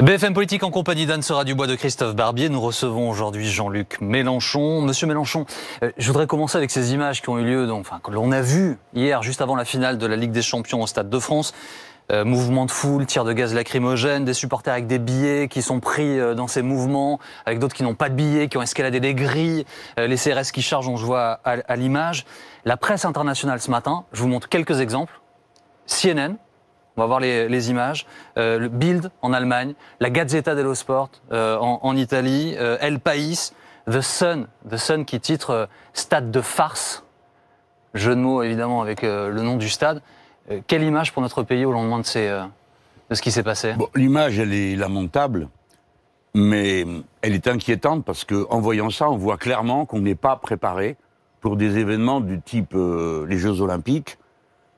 BFM Politique en compagnie danne du Dubois de Christophe Barbier. Nous recevons aujourd'hui Jean-Luc Mélenchon. Monsieur Mélenchon, euh, je voudrais commencer avec ces images qui ont eu lieu, donc, enfin, que l'on a vu hier, juste avant la finale de la Ligue des Champions au Stade de France. Euh, mouvement de foule, tir de gaz lacrymogène, des supporters avec des billets qui sont pris euh, dans ces mouvements, avec d'autres qui n'ont pas de billets, qui ont escaladé les grilles, les CRS qui chargent, on se voit à l'image. La presse internationale ce matin, je vous montre quelques exemples. CNN, on va voir les, images. Euh, le Bild en Allemagne, la Gazzetta dello Sport euh, en, Italie, euh, El País, The Sun, The Sun qui titre Stade de farce. Jeu de mots évidemment avec le nom du stade. quelle image pour notre pays au lendemain de, ce qui s'est passé L'image, elle est lamentable, mais elle est inquiétante parce qu'en voyant ça, on voit clairement qu'on n'est pas préparé pour des événements du type les Jeux Olympiques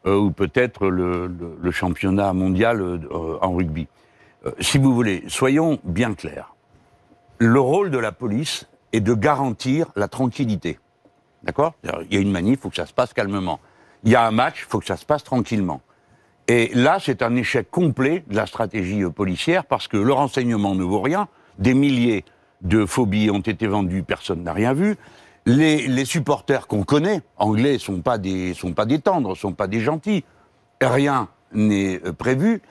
euh, ou peut-être le, championnat mondial euh, euh, en rugby. si vous voulez, soyons bien clairs. Le rôle de la police est de garantir la tranquillité. D'accord Il y a une manif, il faut que ça se passe calmement. Il y a un match, il faut que ça se passe tranquillement. Et là, c'est un échec complet de la stratégie policière parce que le renseignement ne vaut rien. Des milliers de phobies ont été vendues, personne n'a rien vu les, supporters qu'on connaît, anglais, sont pas des sont pas des tendres, sont pas des gentils. Rien n'est euh, prévu.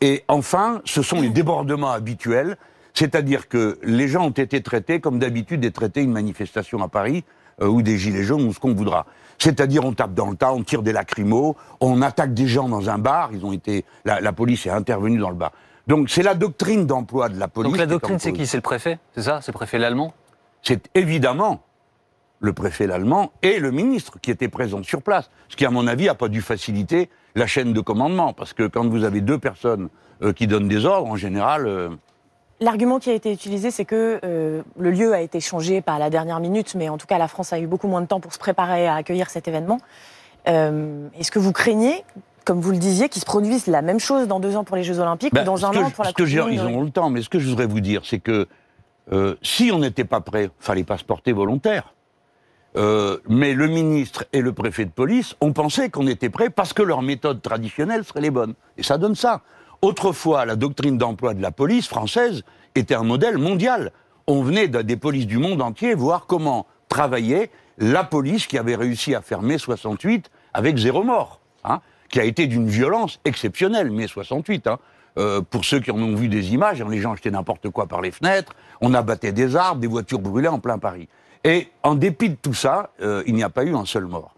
Et enfin, ce sont les débordements habituels, c'est-à-dire que les gens ont été traités comme d'habitude est traité une manifestation à Paris euh, ou des gilets jaunes ou ce qu'on voudra. C'est-à-dire on tape dans le tas, on tire des lacrymos, on attaque des gens dans un bar. Ils ont été, la, police est intervenue dans le bar. Donc c'est la doctrine d'emploi de la police. Donc la doctrine, c'est qui C'est le préfet C'est ça C'est le préfet l'allemand C'est évidemment le préfet l'allemand et le ministre qui étaient présents sur place. Ce qui, à mon avis, n'a pas dû faciliter la chaîne de commandement, parce que quand vous avez deux personnes euh, qui donnent des ordres, en général... Euh, L'argument qui a été utilisé, c'est que euh, le lieu a été changé par la dernière minute, mais en tout cas, la France a eu beaucoup moins de temps pour se préparer à accueillir cet événement. Est-ce que vous craignez comme vous le disiez, qu'il se produise la même chose dans deux ans pour les Jeux Olympiques ou ben, dans un an pour la Coupe du Monde. Ils ont le temps, mais ce que je voudrais vous dire, c'est que si on n'était pas prêt, fallait pas se porter volontaire. Euh, mais le ministre et le préfet de police ont pensé qu'on était prêt parce que leurs méthodes traditionnelles seraient les bonnes. Et ça donne ça. Autrefois, la doctrine d'emploi de la police française était un modèle mondial. On venait des polices du monde entier voir comment travaillait la police qui avait réussi à fermer 68 avec zéro mort, hein, qui a été d'une violence exceptionnelle, mai 68. Hein. Euh, pour ceux qui en ont vu des images, hein, les gens jetaient n'importe quoi par les fenêtres, on abattait des arbres, des voitures brûlaient en plein Paris. Et en dépit de tout ça, euh, il n'y a pas eu un seul mort.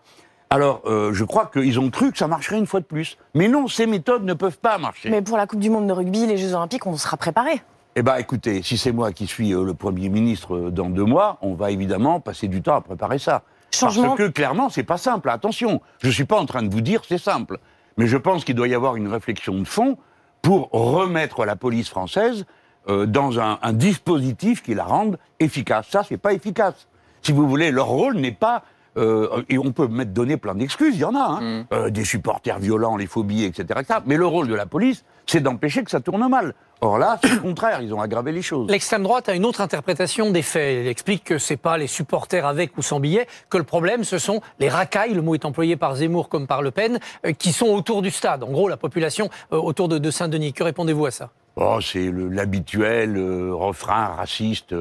Alors, euh, je crois qu'ils ont cru que ça marcherait une fois de plus. Mais non, ces méthodes ne peuvent pas marcher. Mais pour la Coupe du Monde de rugby, les Jeux Olympiques, on sera préparé. Eh bien, écoutez, si c'est moi qui suis euh, le Premier ministre dans deux mois, on va évidemment passer du temps à préparer ça. Changement. Parce que clairement, c'est pas simple. Attention, je ne suis pas en train de vous dire c'est simple. Mais je pense qu'il doit y avoir une réflexion de fond pour remettre la police française dans un, un dispositif qui la rende efficace. Ça, c'est pas efficace si vous voulez, leur rôle n'est pas euh, et on peut mettre donner plein d'excuses, il y en a, hein. mm. euh, des supporters violents, les phobies, etc., etc. Mais le rôle de la police, c'est d'empêcher que ça tourne mal. Or là, c'est le contraire, ils ont aggravé les choses. L'extrême droite a une autre interprétation des faits. Elle explique que ce n'est pas les supporters avec ou sans billets, que le problème, ce sont les racailles, le mot est employé par Zemmour comme par Le Pen, euh, qui sont autour du stade. En gros, la population autour de, Saint-Denis. Que répondez-vous à ça oh, C'est l'habituel refrain raciste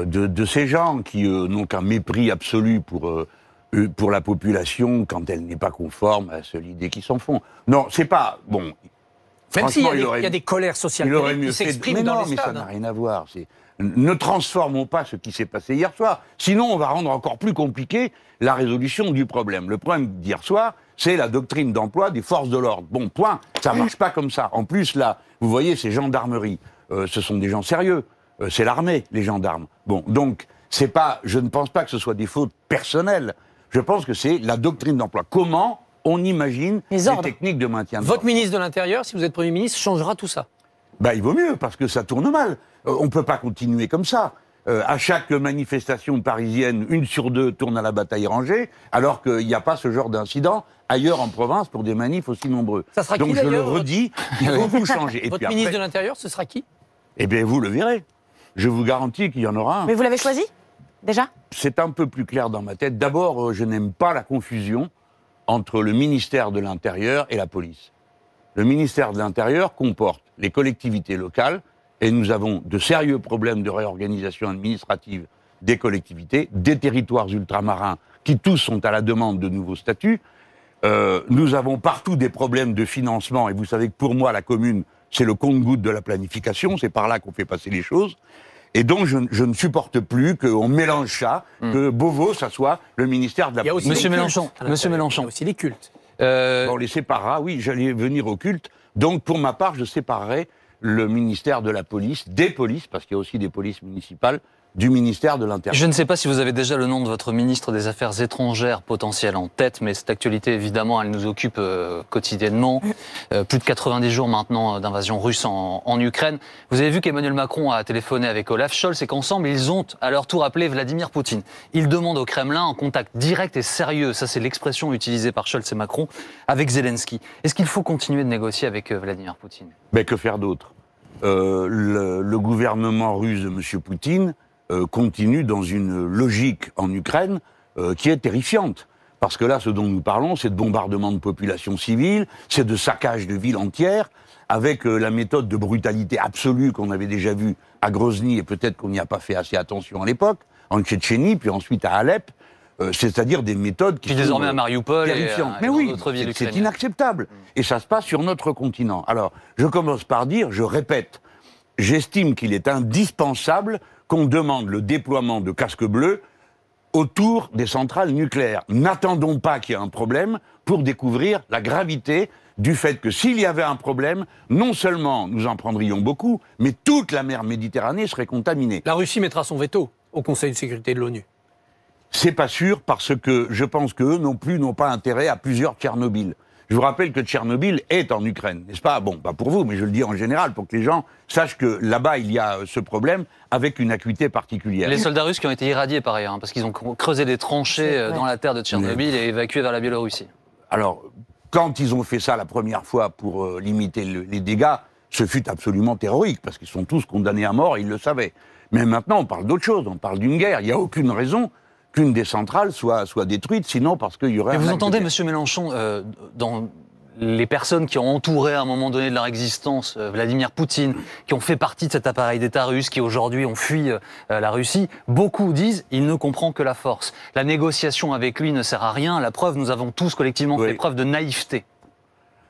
euh, de, ces gens qui euh, n'ont qu'un mépris absolu pour euh, pour la population quand elle n'est pas conforme à l'idée idée qu'ils s'en font. Non, c'est pas bon. Même s'il y, a des colères sociales qui s'expriment dans non, mais ça n'a rien à voir. Ne transformons pas ce qui s'est passé hier soir. Sinon, on va rendre encore plus compliqué la résolution du problème. Le problème d'hier soir, c'est la doctrine d'emploi des forces de l'ordre. Bon, point. Ça marche pas comme ça. En plus, là, vous voyez, ces gendarmeries, ce sont des gens sérieux. Euh, c'est l'armée, les gendarmes. Bon, donc, c'est pas, je ne pense pas que ce soit des fautes personnelles. Je pense que c'est la doctrine d'emploi. Comment on imagine les, techniques de maintien de Votre ministre de l'Intérieur, si vous êtes Premier ministre, changera tout ça bah, il vaut mieux, parce que ça tourne mal. Euh, on ne peut pas continuer comme ça. Euh, à chaque manifestation parisienne, une sur deux tourne à la bataille rangée, alors qu'il n'y a pas ce genre d'incident ailleurs en province pour des manifs aussi nombreux. Ça sera Donc je le redis, il faut vous changer. votre ministre de l'Intérieur, ce sera qui Eh bien, vous le verrez. Je vous garantis qu'il y en aura un. Mais vous l'avez choisi déjà C'est un peu plus clair dans ma tête. D'abord, euh, je n'aime pas la confusion entre le ministère de l'Intérieur et la police. Le ministère de l'Intérieur comporte les collectivités locales et nous avons de sérieux problèmes de réorganisation administrative des collectivités, des territoires ultramarins qui tous sont à la demande de nouveaux statuts. Euh, nous avons partout des problèmes de financement et vous savez que pour moi, la commune, c'est le compte-goutte de la planification, c'est par là qu'on fait passer les choses. Et donc, je, ne supporte plus qu'on mélange ça, hmm. que Beauvau, ça soit le ministère de la... police. Monsieur Mélenchon. Monsieur Il y a aussi les cultes. Euh, On les séparera, oui, j'allais venir au culte, Donc, pour ma part, je séparerai le ministère de la police des polices, parce qu'il y a aussi des polices municipales, du ministère de l'Intérieur. Je ne sais pas si vous avez déjà le nom de votre ministre des Affaires étrangères potentiel en tête, mais cette actualité, évidemment, elle nous occupe euh, quotidiennement. Euh, plus de 90 jours maintenant euh, d'invasion russe en, Ukraine. Vous avez vu qu'Emmanuel Macron a téléphoné avec Olaf Scholz et qu'ensemble, ils ont à leur tour appelé Vladimir Poutine. Ils demandent au Kremlin un contact direct et sérieux, ça c'est l'expression utilisée par Scholz et Macron, avec Zelensky. Est-ce qu'il faut continuer de négocier avec Vladimir Poutine Mais que faire d'autre le, le, gouvernement russe de M. Poutine euh, continue dans une logique en Ukraine euh, qui est terrifiante. Parce que là, ce dont nous parlons, c'est de bombardement de populations civiles, c'est de saccage de villes entières, avec euh, la méthode de brutalité absolue qu'on avait déjà vue à Grozny, et peut-être qu'on n'y a pas fait assez attention à l'époque, en Tchétchénie, puis ensuite à Alep, c'est-à-dire des méthodes qui puis désormais à Mariupol terrifiantes. Mais oui, c'est inacceptable. Mm. Et ça se passe sur notre continent. Alors, je commence par dire, je répète, j'estime qu'il est indispensable qu'on demande le déploiement de casques bleus autour des centrales nucléaires. N'attendons pas qu'il y ait un problème pour découvrir la gravité du fait que s'il y avait un problème, non seulement nous en prendrions beaucoup, mais toute la mer Méditerranée serait contaminée. La Russie mettra son veto au Conseil de sécurité de l'ONU. C'est pas sûr parce que je pense qu'eux non plus n'ont pas intérêt à plusieurs Tchernobyl. Je vous rappelle que Tchernobyl est en Ukraine, n'est-ce pas Bon, pas pour vous, mais je le dis en général, pour que les gens sachent que là-bas, il y a euh, ce problème avec une acuité particulière. Les soldats russes qui ont été irradiés par ailleurs, hein, parce qu'ils ont creusé des tranchées euh, dans la terre de Tchernobyl et évacué vers la Biélorussie. Alors, quand ils ont fait ça la première fois pour euh, limiter les dégâts, ce fut absolument héroïque, parce qu'ils sont tous condamnés à mort, et ils le savaient. Mais maintenant, on parle d'autre chose, on parle d'une guerre. Il n'y a aucune raison qu'une des centrales soit, soit détruite, sinon parce qu'il y aurait... Mais vous entendez, Monsieur Mélenchon, euh, dans les personnes qui ont entouré à un moment donné de leur existence euh, Vladimir Poutine, qui ont fait partie de cet appareil d'État russe, qui aujourd'hui ont fui euh, la Russie, beaucoup disent il ne comprend que la force. La négociation avec lui ne sert à rien. La preuve, nous avons tous collectivement fait preuve de naïveté.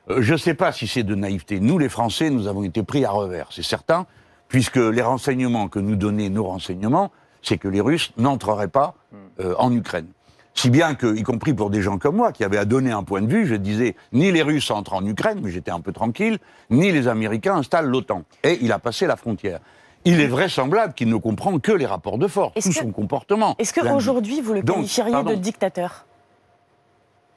je ne sais pas si c'est de naïveté. Nous, les Français, nous avons été pris à revers, c'est certain, puisque les renseignements que nous donnaient nos renseignements, c'est que les Russes n'entreraient pas hmm. Euh, en Ukraine. Si bien que, y compris pour des gens comme moi, qui avaient à donner un point de vue, je disais, ni les Russes entrent en Ukraine, mais j'étais un peu tranquille, ni les Américains installent l'OTAN. Et il a passé la frontière. Il est vraisemblable qu'il ne comprend que les rapports de force, tout son comportement. Est-ce qu'aujourd'hui, vous le qualifieriez de dictateur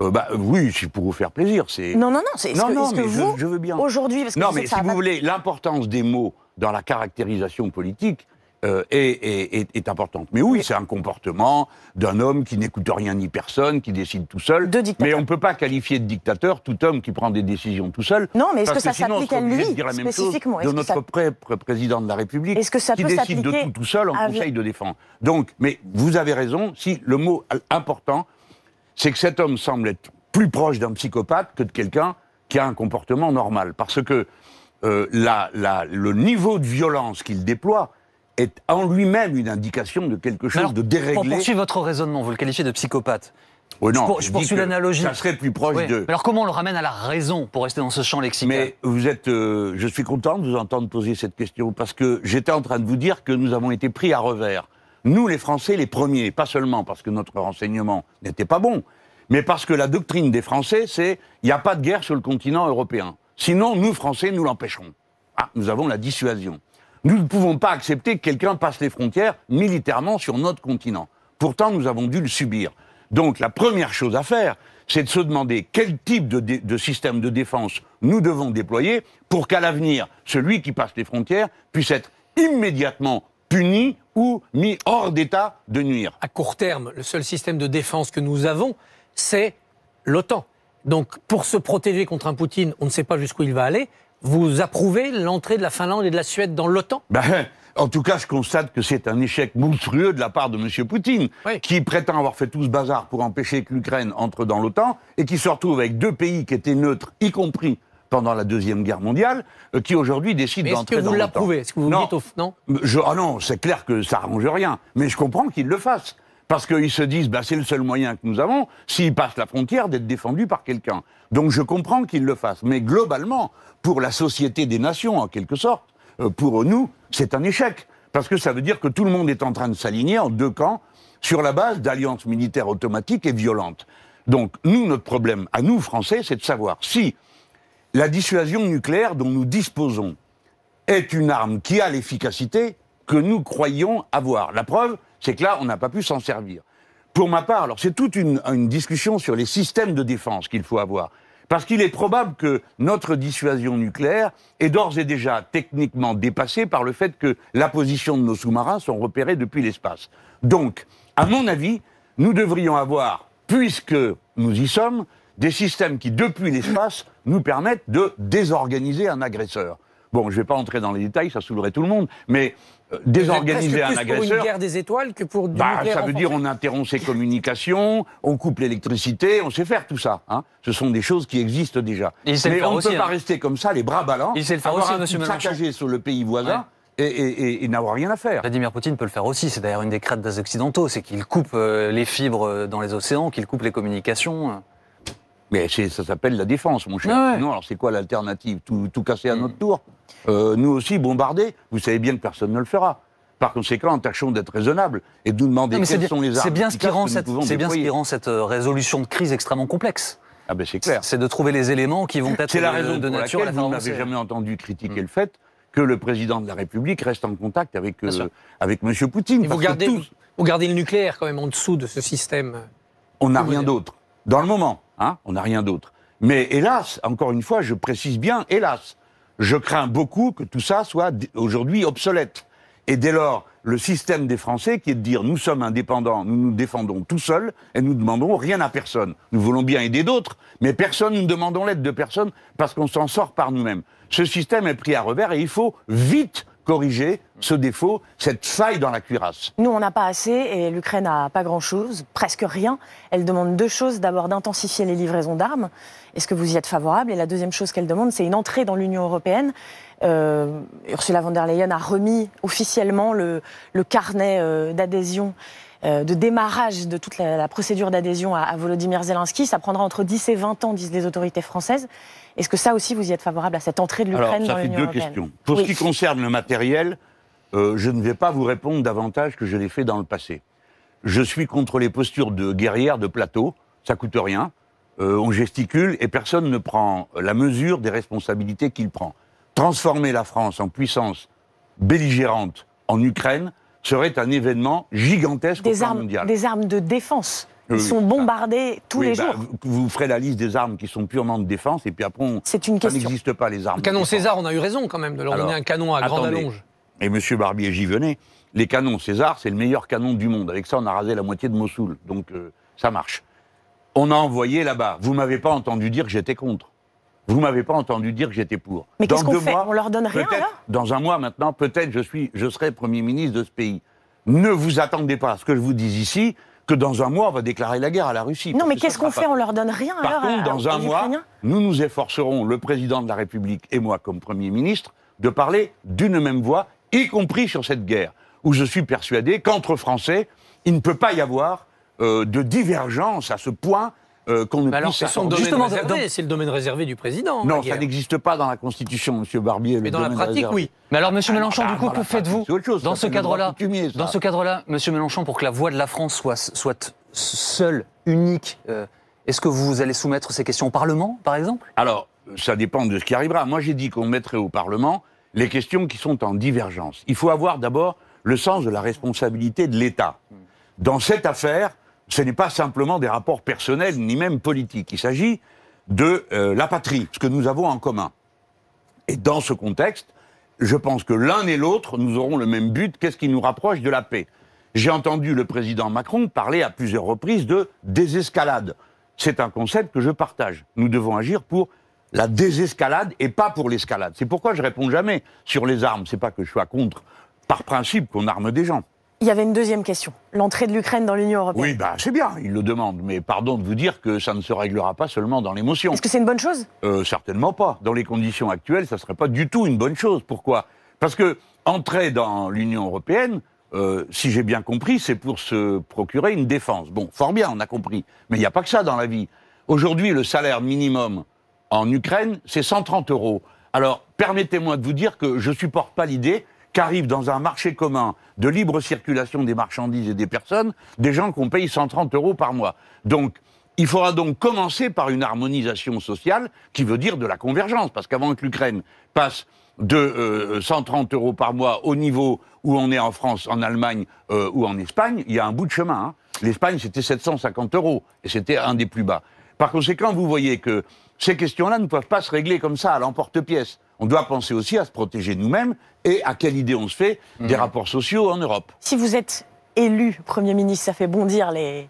euh, bah, oui, c'est pour vous faire plaisir. C'est non, non, non. C'est, non, vous, je, veux bien. Aujourd'hui, parce que non, mais si vous voulez l'importance des mots dans la caractérisation politique, euh, est, importante. Mais oui, c'est un comportement d'un homme qui n'écoute rien ni personne, qui décide tout seul. De mais on ne peut pas qualifier de dictateur tout homme qui prend des décisions tout seul. Non, mais est-ce que, ça s'applique à lui spécifiquement De notre ça... président de la République, qui décide de tout tout seul en conseil de défense. Donc, mais vous avez raison, si le mot important, c'est que cet homme semble être plus proche d'un psychopathe que de quelqu'un qui a un comportement normal. Parce que euh, le niveau de violence qu'il déploie, est en lui-même une indication de quelque chose de déréglé. Pour poursuivre votre raisonnement, vous le qualifiez de psychopathe. Oui, non, je, poursuis l'analogie. Ça serait plus proche de. alors comment on le ramène à la raison pour rester dans ce champ lexical Mais vous êtes, euh, je suis content de vous entendre poser cette question parce que j'étais en train de vous dire que nous avons été pris à revers. Nous, les Français, les premiers, pas seulement parce que notre renseignement n'était pas bon, mais parce que la doctrine des Français, c'est il n'y a pas de guerre sur le continent européen. Sinon, nous Français, nous l'empêcherons. Ah, nous avons la dissuasion. Nous ne pouvons pas accepter que quelqu'un passe les frontières militairement sur notre continent. Pourtant, nous avons dû le subir. Donc, la première chose à faire, c'est de se demander quel type de, système de défense nous devons déployer pour qu'à l'avenir, celui qui passe les frontières puisse être immédiatement puni ou mis hors d'état de nuire. À court terme, le seul système de défense que nous avons, c'est l'OTAN. Donc, pour se protéger contre un Poutine, on ne sait pas jusqu'où il va aller. Vous approuvez l'entrée de la Finlande et de la Suède dans l'OTAN ben, En tout cas, je constate que c'est un échec monstrueux de la part de M. Poutine, qui prétend avoir fait tout ce bazar pour empêcher que l'Ukraine entre dans l'OTAN, et qui se retrouve avec deux pays qui étaient neutres, y compris pendant la Deuxième Guerre mondiale, euh, qui aujourd'hui décident d'entrer dans l'OTAN. Est-ce que vous l'approuvez Est-ce que vous dites au... Non je, Ah non, c'est clair que ça arrange rien, mais je comprends qu'il le fasse. Parce qu'ils se disent, bah, c'est le seul moyen que nous avons, s'ils passent la frontière, d'être défendus par quelqu'un. Donc je comprends qu'ils le fassent. Mais globalement, pour la société des nations, en quelque sorte, euh, pour nous, c'est un échec. Parce que ça veut dire que tout le monde est en train de s'aligner en deux camps sur la base d'alliances militaires automatiques et violentes. Donc, nous, notre problème, à nous, Français, c'est de savoir si la dissuasion nucléaire dont nous disposons est une arme qui a l'efficacité que nous croyons avoir. La preuve, c'est que là, on n'a pas pu s'en servir. Pour ma part, alors c'est toute une, discussion sur les systèmes de défense qu'il faut avoir. Parce qu'il est probable que notre dissuasion nucléaire est d'ores et déjà techniquement dépassée par le fait que la position de nos sous-marins sont repérés depuis l'espace. Donc, à mon avis, nous devrions avoir, puisque nous y sommes, des systèmes qui, depuis l'espace, nous permettent de désorganiser un agresseur. Bon, je ne vais pas entrer dans les détails, ça saoulerait tout le monde, mais euh, désorganiser un agresseur. une guerre des étoiles que pour bah, Ça veut dire on interrompt ses communications, on coupe l'électricité, on sait faire tout ça. Hein. Ce sont des choses qui existent déjà. Mais on ne peut pas hein. rester comme ça, les bras ballants, il sur le pays voisin. et, n'avoir rien à faire. Vladimir Poutine peut le faire aussi. C'est d'ailleurs une des craintes des Occidentaux, c'est qu'il coupe euh, les fibres euh, dans les océans, qu'il coupe les communications. Mais ça s'appelle la défense, mon cher. Sinon, Non, alors c'est quoi l'alternative tout, casser à mm. notre tour euh, Nous aussi, bombarder Vous savez bien que personne ne le fera. Par conséquent, tâchons d'être raisonnables et de nous demander quelles sont les armes. C'est bien, ce qui, rend cette, bien cette euh, résolution de crise extrêmement complexe. Ah ben c'est clair. C'est de trouver les éléments qui vont être C'est la raison de, nature à la Vous n'avez jamais entendu critiquer mm. le fait que le président de la République reste en contact avec, euh, avec M. Poutine. vous gardez le nucléaire quand même en dessous de ce système. On n'a rien d'autre. Dans le moment. Hein, on n'a rien d'autre. Mais hélas, encore une fois, je précise bien, hélas, je crains beaucoup que tout ça soit aujourd'hui obsolète. Et dès lors, le système des Français qui est de dire nous sommes indépendants, nous nous défendons tout seuls et nous ne demandons rien à personne. Nous voulons bien aider d'autres, mais personne, nous demandons l'aide de personne parce qu'on s'en sort par nous-mêmes. Ce système est pris à revers et il faut vite corriger ce défaut, cette faille dans la cuirasse Nous, on n'a pas assez et l'Ukraine n'a pas grand-chose, presque rien. Elle demande deux choses. D'abord, d'intensifier les livraisons d'armes. Est-ce que vous y êtes favorable Et la deuxième chose qu'elle demande, c'est une entrée dans l'Union européenne. Euh, Ursula von der Leyen a remis officiellement le, carnet euh, d'adhésion euh, de démarrage de toute la, procédure d'adhésion à, Volodymyr Zelensky. Ça prendra entre 10 et 20 ans, disent les autorités françaises. Est-ce que ça aussi, vous y êtes favorable à cette entrée de l'Ukraine dans l'Union européenne Ça fait deux questions. Pour ce qui concerne le matériel, euh, je ne vais pas vous répondre davantage que je l'ai fait dans le passé. Je suis contre les postures de guerrière, de plateau. Ça coûte rien. Euh, on gesticule et personne ne prend la mesure des responsabilités qu'il prend. Transformer la France en puissance belligérante en Ukraine, serait un événement gigantesque des au plan mondial. Des armes de défense. Ils sont bombardés tous les bah, jours. Vous ferez la liste des armes qui sont purement de défense, et puis après, on, c'est une ça n'existe pas les armes. Le canon César, on a eu raison quand même de leur donner un canon à grande allonge. Et Monsieur Barbier, j'y venais. Les canons César, c'est le meilleur canon du monde. Avec ça, on a rasé la moitié de Mossoul. Donc, euh, ça marche. On a envoyé là-bas. Vous m'avez pas entendu dire que j'étais contre. Vous m'avez pas entendu dire que j'étais pour. Mais qu'est-ce qu'on fait On leur donne rien alors Dans un mois maintenant, peut-être je je serai premier ministre de ce pays. Ne vous attendez pas à ce que je vous dise ici que dans un mois on va déclarer la guerre à la Russie. Non, mais qu'est-ce qu'on fait On leur donne rien Par contre, dans un mois, nous nous efforcerons, le président de la République et moi comme premier ministre, de parler d'une même voix, y compris sur cette guerre, où je suis persuadé qu'entre Français, il ne peut pas y avoir euh, de divergence à ce point euh, qu'on ne puisse... Alors, c'est justement, c'est le domaine réservé du président. Non, ça n'existe pas dans la Constitution, Monsieur Barbier. Mais dans la pratique, oui. Mais alors, Monsieur ah Mélenchon, du ah, coup, que faites-vous dans ce cadre-là Dans ce cadre-là, Monsieur Mélenchon, pour que la voix de la France soit, soit seule, unique, euh, est-ce que vous allez soumettre ces questions au Parlement, par exemple Alors, ça dépend de ce qui arrivera. Moi, j'ai dit qu'on mettrait au Parlement les questions qui sont en divergence. Il faut avoir d'abord le sens de la responsabilité de l'État. Dans cette affaire, ce n'est pas simplement des rapports personnels, ni même politiques. Il s'agit de euh, la patrie, ce que nous avons en commun. Et dans ce contexte, je pense que l'un et l'autre, nous aurons le même but. Qu'est-ce qui nous rapproche de la paix J'ai entendu le président Macron parler à plusieurs reprises de désescalade. C'est un concept que je partage. Nous devons agir pour la désescalade et pas pour l'escalade. C'est pourquoi je réponds jamais sur les armes. C'est pas que je sois contre, par principe, qu'on arme des gens. Il y avait une deuxième question, l'entrée de l'Ukraine dans l'Union européenne. Oui, bah, c'est bien, il le demande, mais pardon de vous dire que ça ne se réglera pas seulement dans l'émotion. Est-ce que c'est une bonne chose euh, Certainement pas. Dans les conditions actuelles, ça ne serait pas du tout une bonne chose. Pourquoi Parce que entrer dans l'Union européenne, euh, si j'ai bien compris, c'est pour se procurer une défense. Bon, fort bien, on a compris. Mais il n'y a pas que ça dans la vie. Aujourd'hui, le salaire minimum en Ukraine, c'est 130 euros. Alors, permettez-moi de vous dire que je ne supporte pas l'idée qu'arrivent dans un marché commun de libre circulation des marchandises et des personnes des gens qu'on paye 130 euros par mois. Donc, il faudra donc commencer par une harmonisation sociale qui veut dire de la convergence, parce qu'avant que l'Ukraine passe de 130 euh, euros par mois au niveau où on est en France, en Allemagne euh, ou en Espagne, il y a un bout de chemin. Hein. L'Espagne, c'était 750 euros, et c'était un des plus bas. Par conséquent, vous voyez que ces questions-là ne peuvent pas se régler comme ça, à l'emporte-pièce on doit penser aussi à se protéger nous-mêmes et à quelle idée on se fait des mhm. rapports sociaux en Europe. Si vous êtes élu Premier ministre, ça fait bondir les,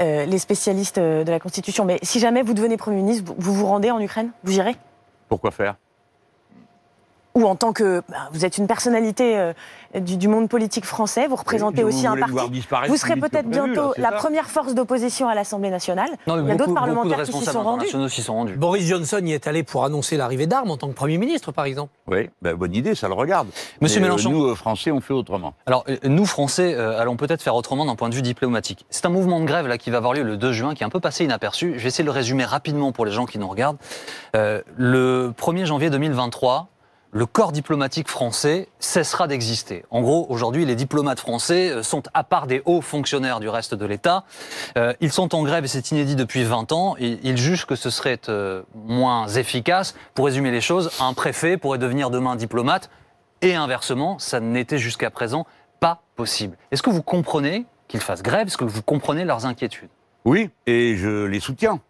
euh, les spécialistes de la Constitution, mais si jamais vous devenez Premier ministre, vous vous rendez en Ukraine Vous irez Pourquoi faire ou en tant que bah, vous êtes une personnalité euh, du, monde politique français, vous représentez aussi un parti. Vous serez peut-être bientôt la première force d'opposition à l'Assemblée nationale. Il y a d'autres parlementaires qui s'y sont, rendus. Boris Johnson y est allé pour annoncer l'arrivée d'armes en tant que Premier ministre, par exemple. Oui, bah, bonne idée, ça le regarde. Monsieur Mais, euh, nous euh, Français, on fait autrement. Alors nous Français allons peut-être faire autrement d'un point de vue diplomatique. C'est un mouvement de grève là qui va avoir lieu le 2 juin, qui est un peu passé inaperçu. Je vais essayer de le résumer rapidement pour les gens qui nous regardent. le 1er janvier 2023 le corps diplomatique français cessera d'exister. En gros, aujourd'hui, les diplomates français euh, sont, à part des hauts fonctionnaires du reste de l'État, euh, ils sont en grève, et c'est inédit depuis 20 ans, ils jugent que ce serait euh, moins efficace. Pour résumer les choses, un préfet pourrait devenir demain diplomate, et inversement, ça n'était jusqu'à présent pas possible. Est-ce que vous comprenez qu'ils fassent grève Est-ce que vous comprenez leurs inquiétudes Oui, et je les soutiens.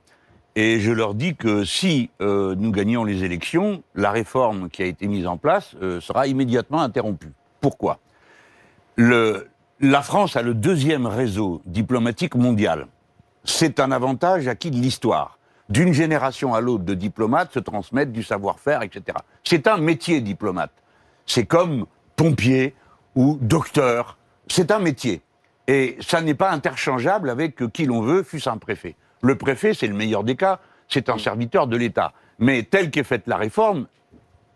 Et je leur dis que si euh, nous gagnons les élections, la réforme qui a été mise en place euh, sera immédiatement interrompue. Pourquoi La France a le deuxième réseau diplomatique mondial. C'est un avantage acquis de l'histoire. D'une génération à l'autre de diplomates se transmettent du savoir-faire, etc. C'est un métier diplomate. C'est comme pompier ou docteur. C'est un métier. Et ça n'est pas interchangeable avec qui l'on veut, fût-ce un préfet. Le préfet, c'est le meilleur des cas, c'est un serviteur de l'État. Mais tel qu'est faite la réforme,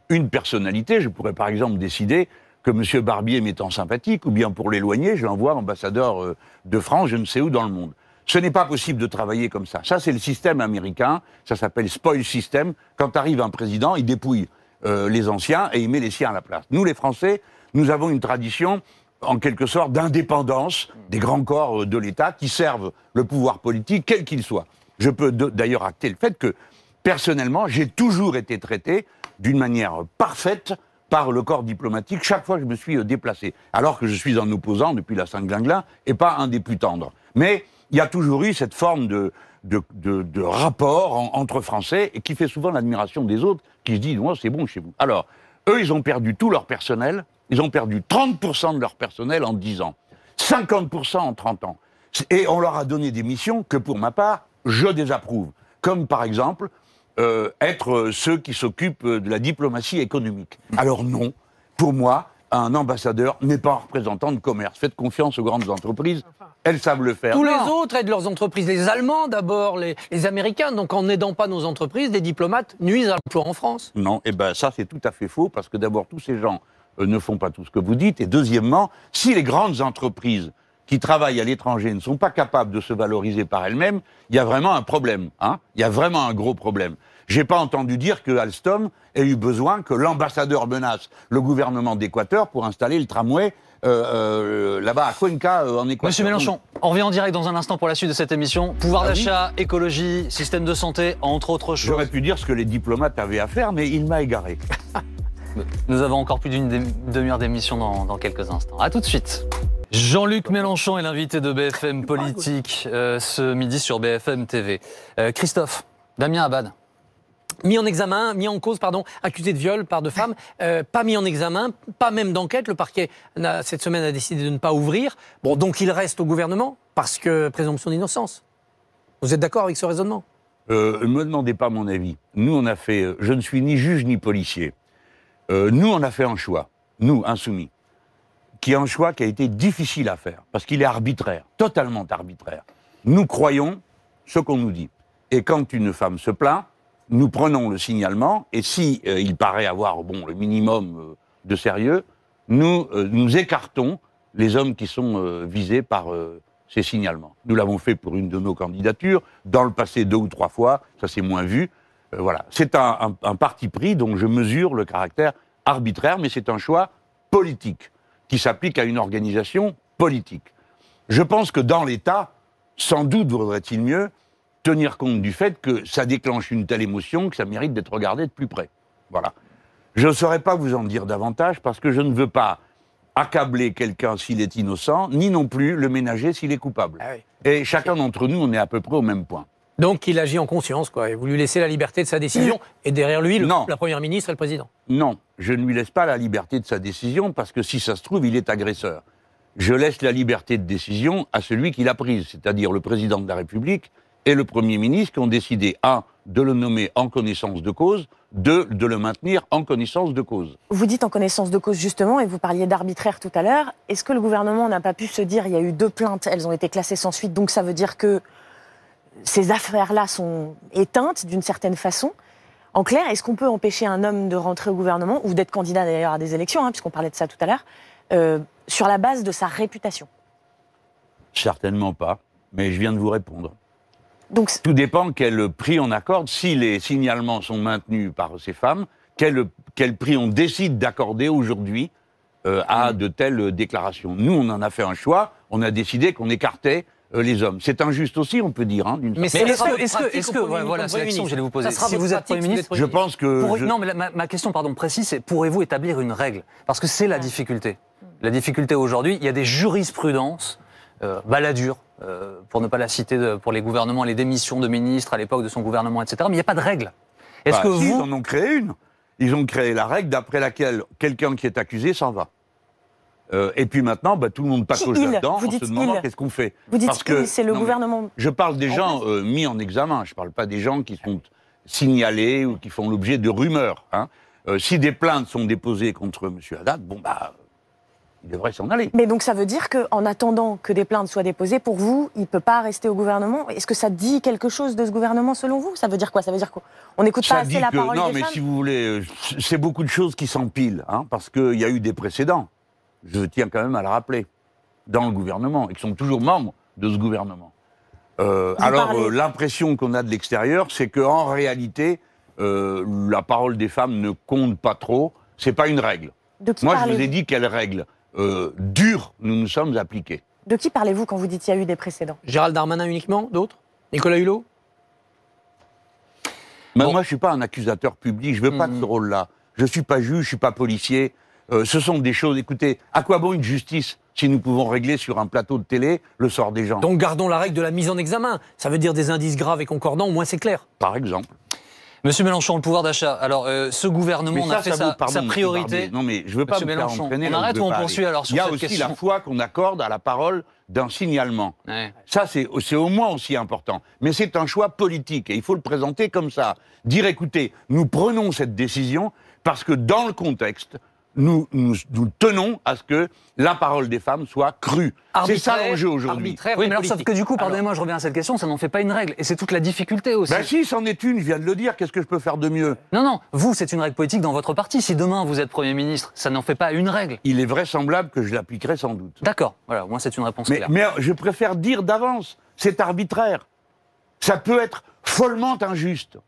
une personnalité, je pourrais par exemple décider que M. Barbier m'étant sympathique, ou bien pour l'éloigner, je l'envoie ambassadeur euh, de France, je ne sais où dans le monde. Ce n'est pas possible de travailler comme ça. Ça, c'est le système américain, ça s'appelle spoil system. Quand arrive un président, il dépouille euh, les anciens et il met les siens à la place. Nous, les Français, nous avons une tradition en quelque sorte, d'indépendance hmm. des grands corps euh, de l'État qui servent le pouvoir politique, quel qu'il soit. Je peux d'ailleurs acter le fait que, personnellement, j'ai toujours été traité d'une manière parfaite par le corps diplomatique chaque fois que je me suis euh, déplacé, alors que je suis un opposant depuis la Saint-Glinglin et pas un des plus tendres. Mais il y a toujours eu cette forme de, rapport entre Français et qui fait souvent l'admiration des autres qui se disent oh, c'est bon chez vous ». Alors, eux, ils ont perdu tout leur personnel, ils ont perdu 30% de leur personnel en 10 ans, 50% en 30 ans. Et on leur a donné des missions que, pour ma part, je désapprouve. Comme par exemple, euh, être euh, ceux qui s'occupent euh, de la diplomatie économique. Alors non, pour moi, un ambassadeur n'est pas un représentant de commerce. Faites confiance aux grandes entreprises, elles savent le faire. Tous les autres aident leurs entreprises, les Allemands d'abord, les, Américains. Donc en n'aidant pas nos entreprises, des diplomates nuisent à l'emploi en France. Non, et eh bien ça c'est tout à fait faux, parce que d'abord tous ces gens euh, ne font pas tout ce que vous dites. Et deuxièmement, si les grandes entreprises qui travaillent à l'étranger ne sont pas capables de se valoriser par elles-mêmes, il y a vraiment un problème. Hein. il y a vraiment un gros problème. J'ai pas entendu dire que Alstom ait eu besoin que l'ambassadeur menace le gouvernement d'Équateur pour installer le tramway euh, euh, là-bas à Cuenca, en Équateur. Monsieur Mélenchon, on revient en direct dans un instant pour la suite de cette émission. Pouvoir ah d'achat, écologie, système de santé, entre autres choses. J'aurais pu dire ce que les diplomates avaient à faire, mais il m'a égaré. Nous avons encore plus d'une demi-heure d'émission dans, quelques instants. À tout de suite. Jean-Luc Mélenchon est l'invité de BFM Politique euh, ce midi sur BFM TV. Euh, Christophe, Damien Abad mis en examen, mis en cause, pardon, accusé de viol par deux femmes, euh, pas mis en examen, pas même d'enquête. Le parquet, cette semaine, a décidé de ne pas ouvrir. Bon, donc il reste au gouvernement, parce que présomption d'innocence. Vous êtes d'accord avec ce raisonnement Ne me demandez pas mon avis. Nous, on a fait. je ne suis ni juge ni policier. Euh, nous, on a fait un choix, nous, insoumis, qui est un choix qui a été difficile à faire, parce qu'il est arbitraire, totalement arbitraire. Nous croyons ce qu'on nous dit. Et quand une femme se plaint, nous prenons le signalement, et si euh, il paraît avoir bon, le minimum euh, de sérieux, nous, nous écartons les hommes qui sont visés par ces signalements. Nous l'avons fait pour une de nos candidatures, dans le passé deux ou trois fois, ça s'est moins vu, euh, voilà, c'est un, parti pris dont je mesure le caractère arbitraire, mais c'est un choix politique qui s'applique à une organisation politique. Je pense que dans l'État, sans doute vaudrait-il mieux tenir compte du fait que ça déclenche une telle émotion que ça mérite d'être regardé de plus près. Voilà. Je ne saurais pas vous en dire davantage parce que je ne veux pas accabler quelqu'un s'il est innocent, ni non plus le ménager s'il est coupable. Ah Et chacun d'entre nous, on est à peu près au même point. Donc il agit en conscience, quoi. Et vous lui laissez la liberté de sa décision. Et derrière lui, non. la Première ministre et le Président. Non, je ne lui laisse pas la liberté de sa décision parce que si ça se trouve, il est agresseur. Je laisse la liberté de décision à celui qui l'a prise, c'est-à-dire le Président de la République et le Premier ministre qui ont décidé, un, de le nommer en connaissance de cause, deux, de le maintenir en connaissance de cause. Vous dites en connaissance de cause justement, et vous parliez d'arbitraire tout à l'heure. Est-ce que le gouvernement n'a pas pu se dire, il y a eu deux plaintes, elles ont été classées sans suite, donc ça veut dire que ces affaires-là sont éteintes d'une certaine façon. En clair, est-ce qu'on peut empêcher un homme de rentrer au gouvernement, ou d'être candidat d'ailleurs à des élections, hein, puisqu'on parlait de ça tout à l'heure, euh, sur la base de sa réputation Certainement pas, mais je viens de vous répondre. Donc, Tout dépend quel prix on accorde. Si les signalements sont maintenus par ces femmes, quel, prix on décide d'accorder aujourd'hui euh, à mm. de telles déclarations Nous, on en a fait un choix. On a décidé qu'on écartait euh, les hommes. C'est injuste aussi, on peut dire. Hein, mais est-ce que, est que, que voilà, c'est question, que vais vous poser. Si vous êtes Premier ministre, je pense que... Non, mais ma, question, pardon, précise, c'est pourrez-vous établir une règle Parce que c'est la difficulté. La difficulté aujourd'hui, il y a des jurisprudences euh, baladures, euh, pour ne pas la citer, pour les gouvernements, les démissions de ministres à l'époque de son gouvernement, etc. Mais il n'y a pas de règle. Est-ce bah, que vous... Ils en ont créé une. Ils ont créé la règle d'après laquelle quelqu'un qui est accusé s'en va. Euh, et puis maintenant, bah, tout le monde passe là-dedans en se demandant qu'est-ce qu'on fait. Vous dites Parce que c'est le gouvernement. Je parle des gens euh, mis en examen. Je ne parle pas des gens qui sont signalés ou qui font l'objet de rumeurs. Hein. Euh, si des plaintes sont déposées contre M. Haddad, bon bah. Il devrait s'en aller. Mais donc ça veut dire qu'en attendant que des plaintes soient déposées, pour vous, il ne peut pas rester au gouvernement Est-ce que ça dit quelque chose de ce gouvernement selon vous Ça veut dire quoi Ça veut dire qu'on n'écoute pas assez dit la que, Non, mais si vous voulez, c'est beaucoup de choses qui s'empilent, hein, parce qu'il y a eu des précédents je tiens quand même à le rappeler, dans le gouvernement, et qui sont toujours membres de ce gouvernement. Euh, alors, euh, l'impression qu'on a de l'extérieur, c'est qu'en réalité, euh, la parole des femmes ne compte pas trop. C'est pas une règle. Moi, je vous ai dit quelle règle dure nous nous sommes appliqués. De qui parlez-vous quand vous dites qu'il y a eu des précédents Gérald Darmanin uniquement D'autres Nicolas Hulot Moi, je suis pas un accusateur public. Je ne veux pas de mm. ce rôle-là. Je ne suis pas juge, je ne suis pas policier. Euh, ce sont des choses. Écoutez, à quoi bon une justice si nous pouvons régler sur un plateau de télé le sort des gens Donc gardons la règle de la mise en examen. Ça veut dire des indices graves et concordants, au moins c'est clair. Par exemple. Monsieur Mélenchon, le pouvoir d'achat. Alors, euh, ce gouvernement ça, a fait ça, sa, priorité. Non, mais je veux pas me on arrête ou on poursuit alors sur Il y a aussi la foi qu'on accorde à la parole d'un signalement. Ça, c'est au moins aussi important. Mais c'est un choix politique et il faut le présenter comme ça. Dire, écoutez, nous prenons cette décision parce que dans le contexte, nous, nous, tenons à ce que la parole des femmes soit crue. C'est ça l'enjeu aujourd'hui. Oui, mais alors, sauf que du coup, pardonnez-moi, je reviens à cette question, ça n'en fait pas une règle. Et c'est toute la difficulté aussi. Ben si, c'en est une, je viens de le dire, qu'est-ce que je peux faire de mieux Non, non, vous, c'est une règle politique dans votre parti. Si demain vous êtes Premier ministre, ça n'en fait pas une règle. Il est vraisemblable que je l'appliquerai sans doute. D'accord, voilà, moi c'est une réponse claire. Mais je préfère dire d'avance, c'est arbitraire. Ça peut être follement injuste.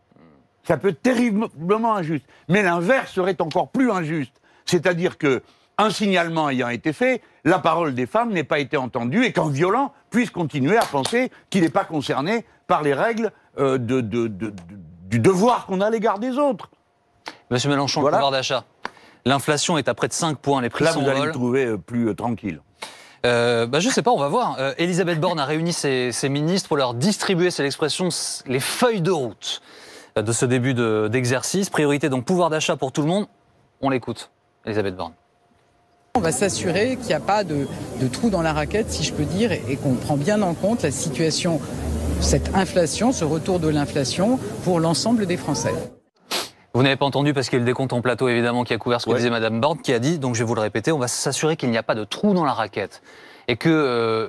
Ça peut être terriblement injuste. Mais l'inverse serait encore plus injuste. C'est-à-dire que un signalement ayant été fait, la parole des femmes n'ait pas été entendue et qu'un violent puisse continuer à penser qu'il n'est pas concerné par les règles euh, du devoir qu'on a à l'égard des autres. Monsieur Mélenchon, le pouvoir d'achat. L'inflation est à près de 5 points, les prix Là, vous allez le trouver euh, plus euh, tranquille. Bah, je ne sais pas, on va voir. Elisabeth Borne a réuni ses, ministres pour leur distribuer, c'est l'expression, les feuilles de route de ce début d'exercice. Priorité donc pouvoir d'achat pour tout le monde. On l'écoute. Elisabeth Borne. On va s'assurer qu'il n'y a pas de, trou dans la raquette, si je peux dire, et, qu'on prend bien en compte la situation, cette inflation, ce retour de l'inflation pour l'ensemble des Français. Vous n'avez pas entendu parce qu'il y a le décompte en plateau, évidemment, qui a couvert ce que disait Madame Borne, qui a dit, donc je vais vous le répéter, on va s'assurer qu'il n'y a pas de trou dans la raquette et que euh,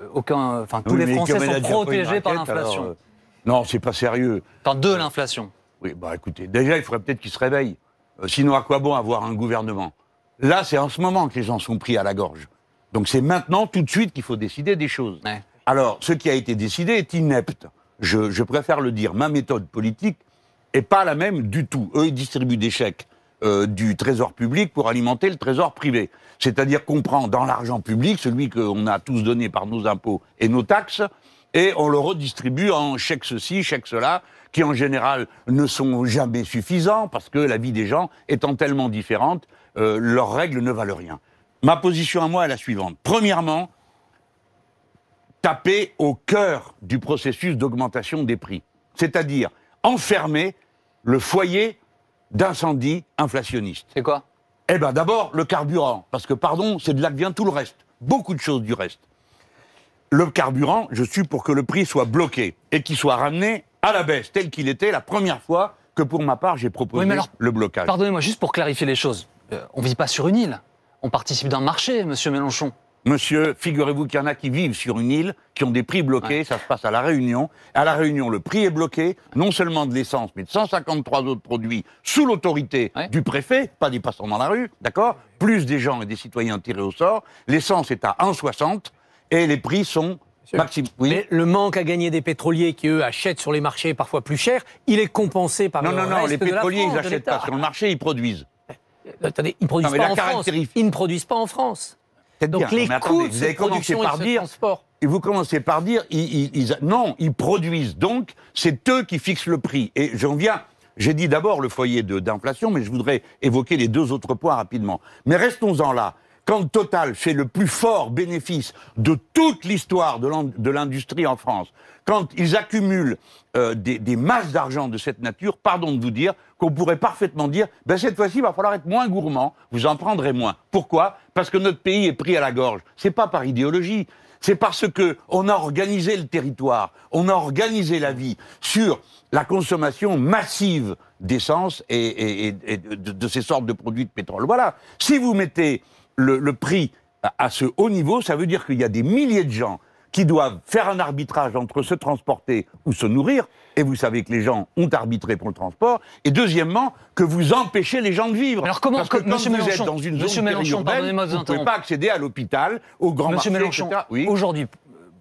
tous les Français sont protégés par l'inflation. Euh, non, c'est pas sérieux. Enfin, de l'inflation. Oui, bah écoutez, déjà, il faudrait peut-être qu'il se réveille. Euh, sinon, à quoi bon avoir un gouvernement Là, c'est en ce moment que les gens sont pris à la gorge. Donc c'est maintenant, tout de suite, qu'il faut décider des choses. Alors, ce qui a été décidé est inepte. Je, préfère le dire. Ma méthode politique est pas la même du tout. Eux, ils distribuent des chèques euh, du trésor public pour alimenter le trésor privé. C'est-à-dire qu'on prend dans l'argent public, celui qu'on a tous donné par nos impôts et nos taxes, et on le redistribue en chèques ceci, chèques cela, qui en général ne sont jamais suffisants parce que la vie des gens étant tellement différente, euh, leurs règles ne valent rien. Ma position à moi est la suivante. Premièrement, taper au cœur du processus d'augmentation des prix, c'est-à-dire enfermer le foyer d'incendie inflationniste. C'est quoi Eh bien d'abord le carburant, parce que pardon, c'est de là que vient tout le reste, beaucoup de choses du reste. Le carburant, je suis pour que le prix soit bloqué et qu'il soit ramené à la baisse, tel qu'il était la première fois que pour ma part j'ai proposé alors, le blocage. Pardonnez-moi, juste pour clarifier les choses, euh, on ne vit pas sur une île. On participe d'un marché, monsieur Mélenchon. Monsieur, figurez-vous qu'il y en a qui vivent sur une île, qui ont des prix bloqués, ça se passe à La Réunion. À La Réunion, le prix est bloqué, non seulement de l'essence, mais de 153 autres produits, sous l'autorité du préfet, pas des passants dans la rue, d'accord Plus des gens et des citoyens tirés au sort. L'essence est à 1,60 et les prix sont maximum. Mais le manque à gagner des pétroliers qui, eux, achètent sur les marchés parfois plus cher, il est compensé par non, Non, non, non, les pétroliers, ils n'achètent pas sur le marché, ils produisent. Euh, attendez, ils ne produisent pas en France. Ils ne produisent pas en France. Donc les coûts vous par et vous commencez par dire, non, ils produisent donc, c'est eux qui fixent le prix. Et j'en viens, j'ai dit d'abord le foyer d'inflation, mais je voudrais évoquer les deux autres points rapidement. Mais restons-en là. Quand Total fait le plus fort bénéfice de toute l'histoire de l'industrie en France, quand ils accumulent euh, des, masses d'argent de cette nature, pardon de vous dire, qu'on pourrait parfaitement dire, ben cette fois-ci, il va falloir être moins gourmand, vous en prendrez moins. Pourquoi Parce que notre pays est pris à la gorge. ce n'est pas par idéologie, c'est parce que on a organisé le territoire, on a organisé la vie sur la consommation massive d'essence et, de, ces sortes de produits de pétrole. Voilà. Si vous mettez le, le prix à ce haut niveau, ça veut dire qu'il y a des milliers de gens qui doivent faire un arbitrage entre se transporter ou se nourrir, et vous savez que les gens ont arbitré pour le transport, et deuxièmement, que vous empêchez les gens de vivre. Alors comment, Parce que quand vous êtes dans une zone périurbaine, vous ne pouvez pas accéder à l'hôpital, au grand marché, Mélenchon, oui aujourd'hui,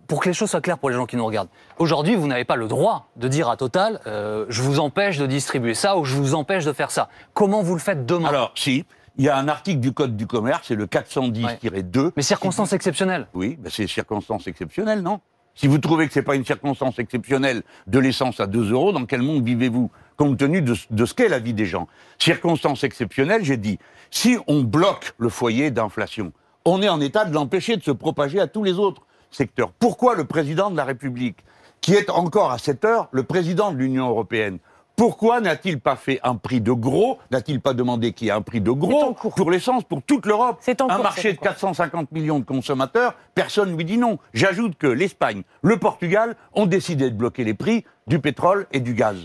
pour que les choses soient claires pour les gens qui nous regardent, aujourd'hui, vous n'avez pas le droit de dire à Total, euh, je vous empêche de distribuer ça ou je vous empêche de faire ça. Comment vous le faites demain Alors, si, il y a un article du Code du commerce, c'est le 410-2. Mais circonstance exceptionnelles exceptionnelle. Oui, c'est circonstance exceptionnelle, non Si vous trouvez que ce n'est pas une circonstance exceptionnelle de l'essence à 2 euros, dans quel monde vivez-vous Compte tenu de, de ce qu'est la vie des gens. Circonstance exceptionnelle, j'ai dit, si on bloque le foyer d'inflation, on est en état de l'empêcher de se propager à tous les autres secteurs. Pourquoi le président de la République, qui est encore à cette heure le président de l'Union européenne, pourquoi n'a-t-il pas fait un prix de gros N'a-t-il pas demandé qu'il y ait un prix de gros pour l'essence, pour toute l'Europe Un marché de 450 millions de consommateurs, personne ne lui dit non. J'ajoute que l'Espagne, le Portugal ont décidé de bloquer les prix du pétrole et du gaz.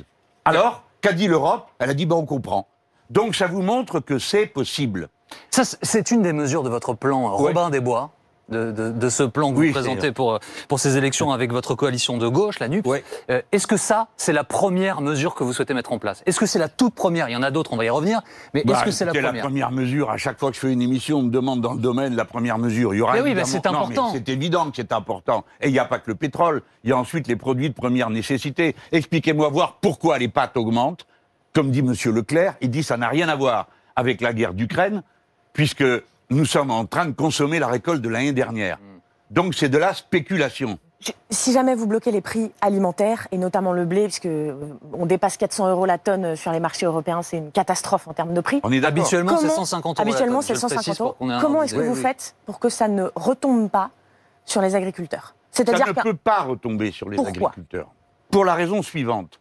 Alors, qu'a dit l'Europe Elle a dit ben on comprend. Donc ça vous montre que c'est possible. c'est une des mesures de votre plan Robin des Bois de, ce plan que vous présentez pour, pour ces élections avec votre coalition de gauche, la NUP. Euh, est-ce que ça, c'est la première mesure que vous souhaitez mettre en place Est-ce que c'est la toute première Il y en a d'autres, on va y revenir. Mais est-ce bah, que c'est la première la première mesure. À chaque fois que je fais une émission, on me demande dans le domaine la première mesure. Il y aura mais oui, bah, c'est important. C'est évident que c'est important. Et il n'y a pas que le pétrole. Il y a ensuite les produits de première nécessité. Expliquez-moi voir pourquoi les pâtes augmentent. Comme dit M. Leclerc, il dit ça n'a rien à voir avec la guerre d'Ukraine, puisque nous sommes en train de consommer la récolte de l'année dernière. Mm. Donc c'est de la spéculation. Si jamais vous bloquez les prix alimentaires, et notamment le blé, puisque euh, on dépasse 400 euros la tonne euh, sur les marchés européens, c'est une catastrophe en termes de prix. On est habituellement c'est 150 euros. Habituellement c'est Comment est-ce que vous faites pour que ça ne retombe pas sur les agriculteurs cest dire ça ne peut pas retomber sur les agriculteurs. Pour la raison suivante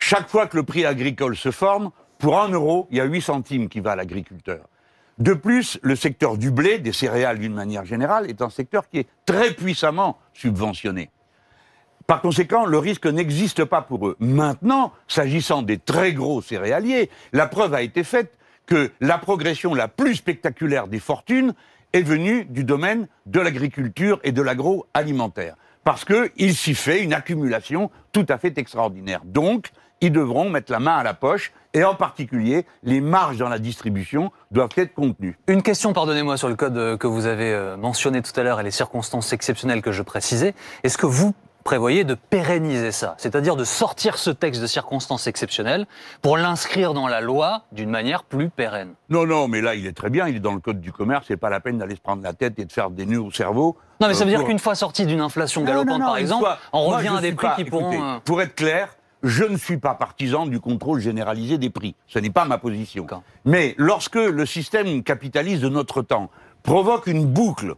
chaque fois que le prix agricole se forme, pour 1 euro, il y a 8 centimes qui va à l'agriculteur. De plus, le secteur du blé, des céréales d'une manière générale, est un secteur qui est très puissamment subventionné. Par conséquent, le risque n'existe pas pour eux. Maintenant, s'agissant des très gros céréaliers, la preuve a été faite que la progression la plus spectaculaire des fortunes est venue du domaine de l'agriculture et de l'agroalimentaire. Parce qu'il s'y fait une accumulation tout à fait extraordinaire. Donc, ils devront mettre la main à la poche et en particulier, les marges dans la distribution doivent être contenues. Une question, pardonnez-moi, sur le code euh, que vous avez euh, mentionné tout à l'heure et les circonstances exceptionnelles que je précisais. Est-ce que vous prévoyez de pérenniser ça, c'est-à-dire de sortir ce texte de circonstances exceptionnelles pour l'inscrire dans la loi d'une manière plus pérenne. Non, non, mais là, il est très bien, il est dans le code du commerce, c'est pas la peine d'aller se prendre la tête et de faire des nœuds au cerveau. Non, mais ça veut euh, dire qu'une fois sorti d'une inflation galopante, par exemple, on revient à des prix qui pourront... Pour être clair, je ne suis pas partisan du contrôle généralisé des prix. Ce n'est pas ma position. Mais lorsque le système capitaliste de notre temps provoque une boucle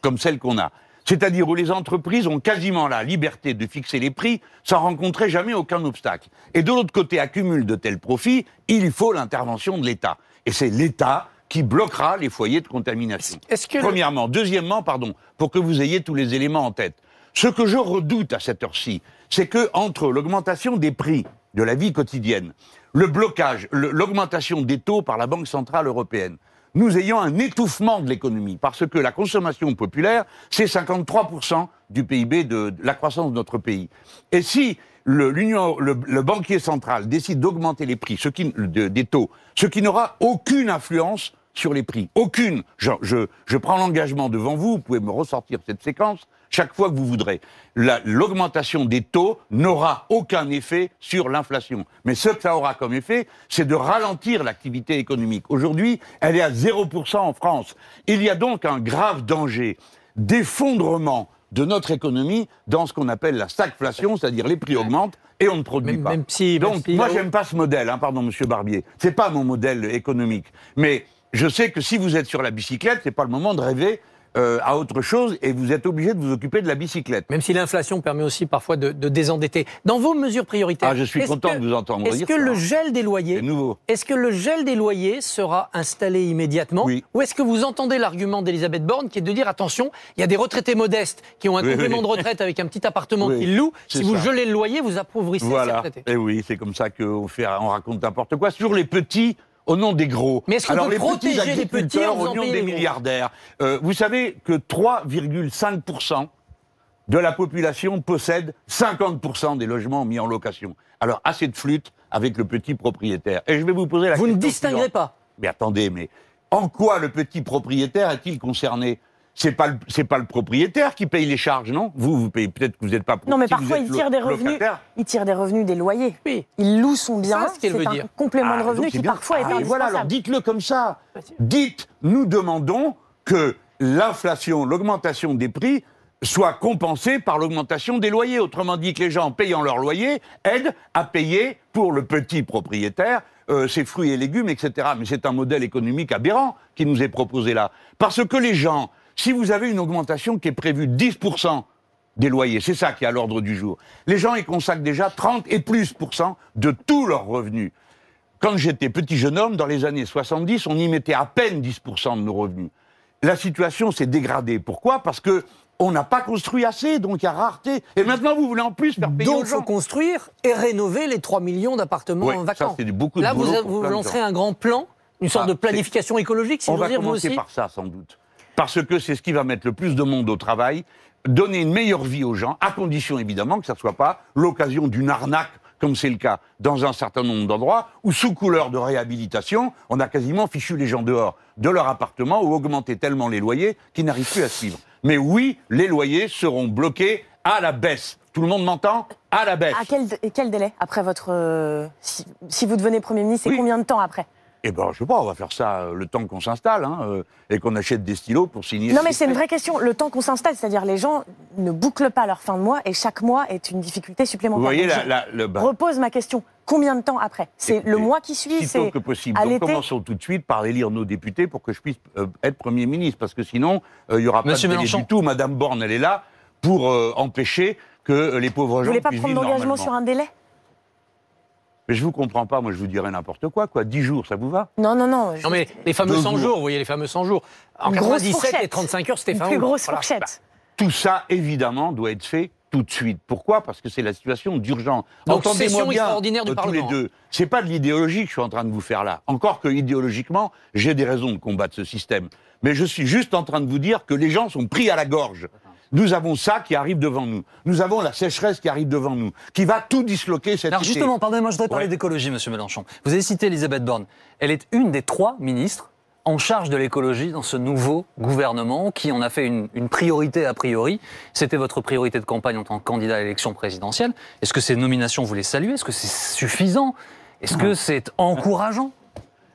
comme celle qu'on a, c'est-à-dire où les entreprises ont quasiment la liberté de fixer les prix sans rencontrer jamais aucun obstacle, et de l'autre côté accumulent de tels profits, il faut l'intervention de l'État. Et c'est l'État qui bloquera les foyers de contamination. Premièrement. Deuxièmement, pardon, pour que vous ayez tous les éléments en tête, ce que je redoute à cette heure-ci, c'est que entre l'augmentation des prix de la vie quotidienne, le blocage, l'augmentation des taux par la Banque centrale européenne, nous ayons un étouffement de l'économie, parce que la consommation populaire, c'est 53% du PIB, de, la croissance de notre pays. Et si le, le, banquier central décide d'augmenter les prix, ce qui, des taux, ce qui n'aura aucune influence sur les prix. Aucune. Je, je, prends l'engagement devant vous, vous pouvez me ressortir cette séquence chaque fois que vous voudrez. L'augmentation des taux n'aura aucun effet sur l'inflation. Mais ce que ça aura comme effet, c'est de ralentir l'activité économique. Aujourd'hui, elle est à 0% en France. Il y a donc un grave danger d'effondrement de notre économie dans ce qu'on appelle la stagflation, c'est-à-dire les prix augmentent et on ne produit pas. Donc, moi, j'aime pas ce modèle, hein, pardon, Monsieur Barbier. C'est pas mon modèle économique. Mais je sais que si vous êtes sur la bicyclette, ce n'est pas le moment de rêver euh, à autre chose et vous êtes obligé de vous occuper de la bicyclette. Même si l'inflation permet aussi parfois de, désendetter. Dans vos mesures prioritaires. Ah, je suis content de vous entendre est ce que le hein. gel des loyers. Est-ce que le gel des loyers sera installé immédiatement Ou est-ce que vous entendez l'argument d'Elisabeth Borne qui est de dire attention, il y a des retraités modestes qui ont un complément de retraite avec un petit appartement qu'ils louent. Si vous gelez le loyer, vous appauvrissez les ces retraités. Et eh oui, c'est comme ça qu'on on raconte n'importe quoi. Sur les petits au nom des gros. Mais les petits les petits au nom des milliardaires euh, Vous savez que 3,5% de la population possède 50% des logements mis en location. Alors assez de flûte avec le petit propriétaire. Et je vais vous poser la question. Vous ne distinguerez pas. Mais attendez, mais en quoi le petit propriétaire est-il concerné c'est pas c'est pas le propriétaire qui paye les charges, non Vous, vous payez peut-être que vous n'êtes pas propriétaire. Non, mais parfois il tire des revenus. Il tire des revenus des loyers. Oui. Il loue son bien. ce c'est ce dire. complément de ah, revenu qui parfois est indispensable. Ah, voilà, alors dites-le comme ça. Dites, nous demandons que l'inflation, l'augmentation des prix soit compensée par l'augmentation des loyers. Autrement dit, que les gens, payant leur loyer, aident à payer pour le petit propriétaire euh, ses fruits et légumes, etc. Mais c'est un modèle économique aberrant qui nous est proposé là. Parce que les gens si vous avez une augmentation qui est prévue 10% des loyers, c'est ça qui est à l'ordre du jour, les gens y consacrent déjà 30 et plus de tous leurs revenus. Quand j'étais petit jeune homme, dans les années 70, on y mettait à peine 10% de nos revenus. La situation s'est dégradée. Pourquoi Parce que on n'a pas construit assez, donc il y a rareté. Et maintenant, vous voulez en plus faire payer donc, aux gens. Donc, faut construire et rénover les 3 millions d'appartements oui, vacants. Ça, beaucoup de Là, vous, vous lancerez un grand plan, une sorte ah, de planification écologique, si on voulez dire, vous aussi. par ça, sans doute parce que c'est ce qui va mettre le plus de monde au travail, donner une meilleure vie aux gens, à condition évidemment que ça ne soit pas l'occasion d'une arnaque comme c'est le cas dans un certain nombre d'endroits, où sous couleur de réhabilitation, on a quasiment fichu les gens dehors de leur appartement ou augmenté tellement les loyers qu'ils n'arrivent plus à suivre. Mais oui, les loyers seront bloqués à la baisse. Tout le monde m'entend À la baisse. À quel, délai après votre... Euh, si, vous devenez Premier ministre, c'est combien de temps après eh ben, je sais pas, on va faire ça euh, le temps qu'on s'installe hein, euh, et qu'on achète des stylos pour signer. Non, mais c'est une vraie question. Le temps qu'on s'installe, c'est-à-dire les gens ne bouclent pas leur fin de mois et chaque mois est une difficulté supplémentaire. Vous voyez, bah. repose ma question. Combien de temps après C'est le mois qui suit Si tôt que possible. Donc commençons tout de suite par élire nos députés pour que je puisse euh, être Premier ministre, parce que sinon, il n'y aura pas de délai du tout. Madame Borne, elle est là pour empêcher que les pauvres gens. Vous voulez pas prendre d'engagement sur un délai mais je vous comprends pas, moi je vous dirais n'importe quoi, quoi. 10 jours, ça vous va Non, non, non. Non, mais les fameux 100 jours. vous voyez, les fameux 100 jours. En gros, 17 et 35 heures, c'était plus grosse fourchette. Bah, tout ça, évidemment, doit être fait tout de suite. Pourquoi Parce que c'est la situation d'urgence. Entendez-moi bien, euh, tous les deux. C'est pas de l'idéologie que je suis en train de vous faire là. Encore que idéologiquement, j'ai des raisons de combattre ce système. Mais je suis juste en train de vous dire que les gens sont pris à la gorge. Nous avons ça qui arrive devant nous. Nous avons la sécheresse qui arrive devant nous, qui va tout disloquer cette Alors justement, pardonnez-moi, je voudrais parler d'écologie, monsieur Mélenchon. Vous avez cité Elisabeth Borne. Elle est une des trois ministres en charge de l'écologie dans ce nouveau gouvernement qui en a fait une, priorité a priori. C'était votre priorité de campagne en tant que candidat à l'élection présidentielle. Est-ce que ces nominations, vous les saluez Est-ce que c'est suffisant Est-ce que c'est encourageant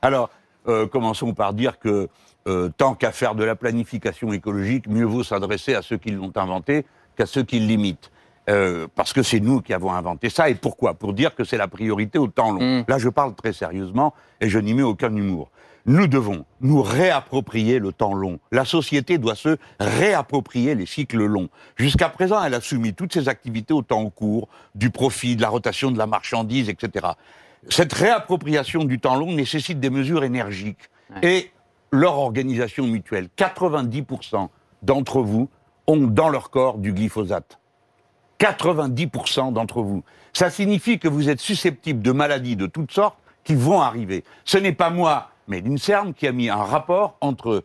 Alors, euh, commençons par dire que euh, tant qu'à faire de la planification écologique, mieux vaut s'adresser à ceux qui l'ont inventé qu'à ceux qui l'imitent. Euh, parce que c'est nous qui avons inventé ça. Et pourquoi Pour dire que c'est la priorité au temps long. Mm. Là, je parle très sérieusement et je n'y mets aucun humour. Nous devons nous réapproprier le temps long. La société doit se réapproprier les cycles longs. Jusqu'à présent, elle a soumis toutes ses activités au temps court, du profit, de la rotation de la marchandise, etc. Cette réappropriation du temps long nécessite des mesures énergiques. Et leur organisation mutuelle, 90% d'entre vous ont dans leur corps du glyphosate. 90% d'entre vous. Ça signifie que vous êtes susceptibles de maladies de toutes sortes qui vont arriver. Ce n'est pas moi, mais l'INSERM qui a mis un rapport entre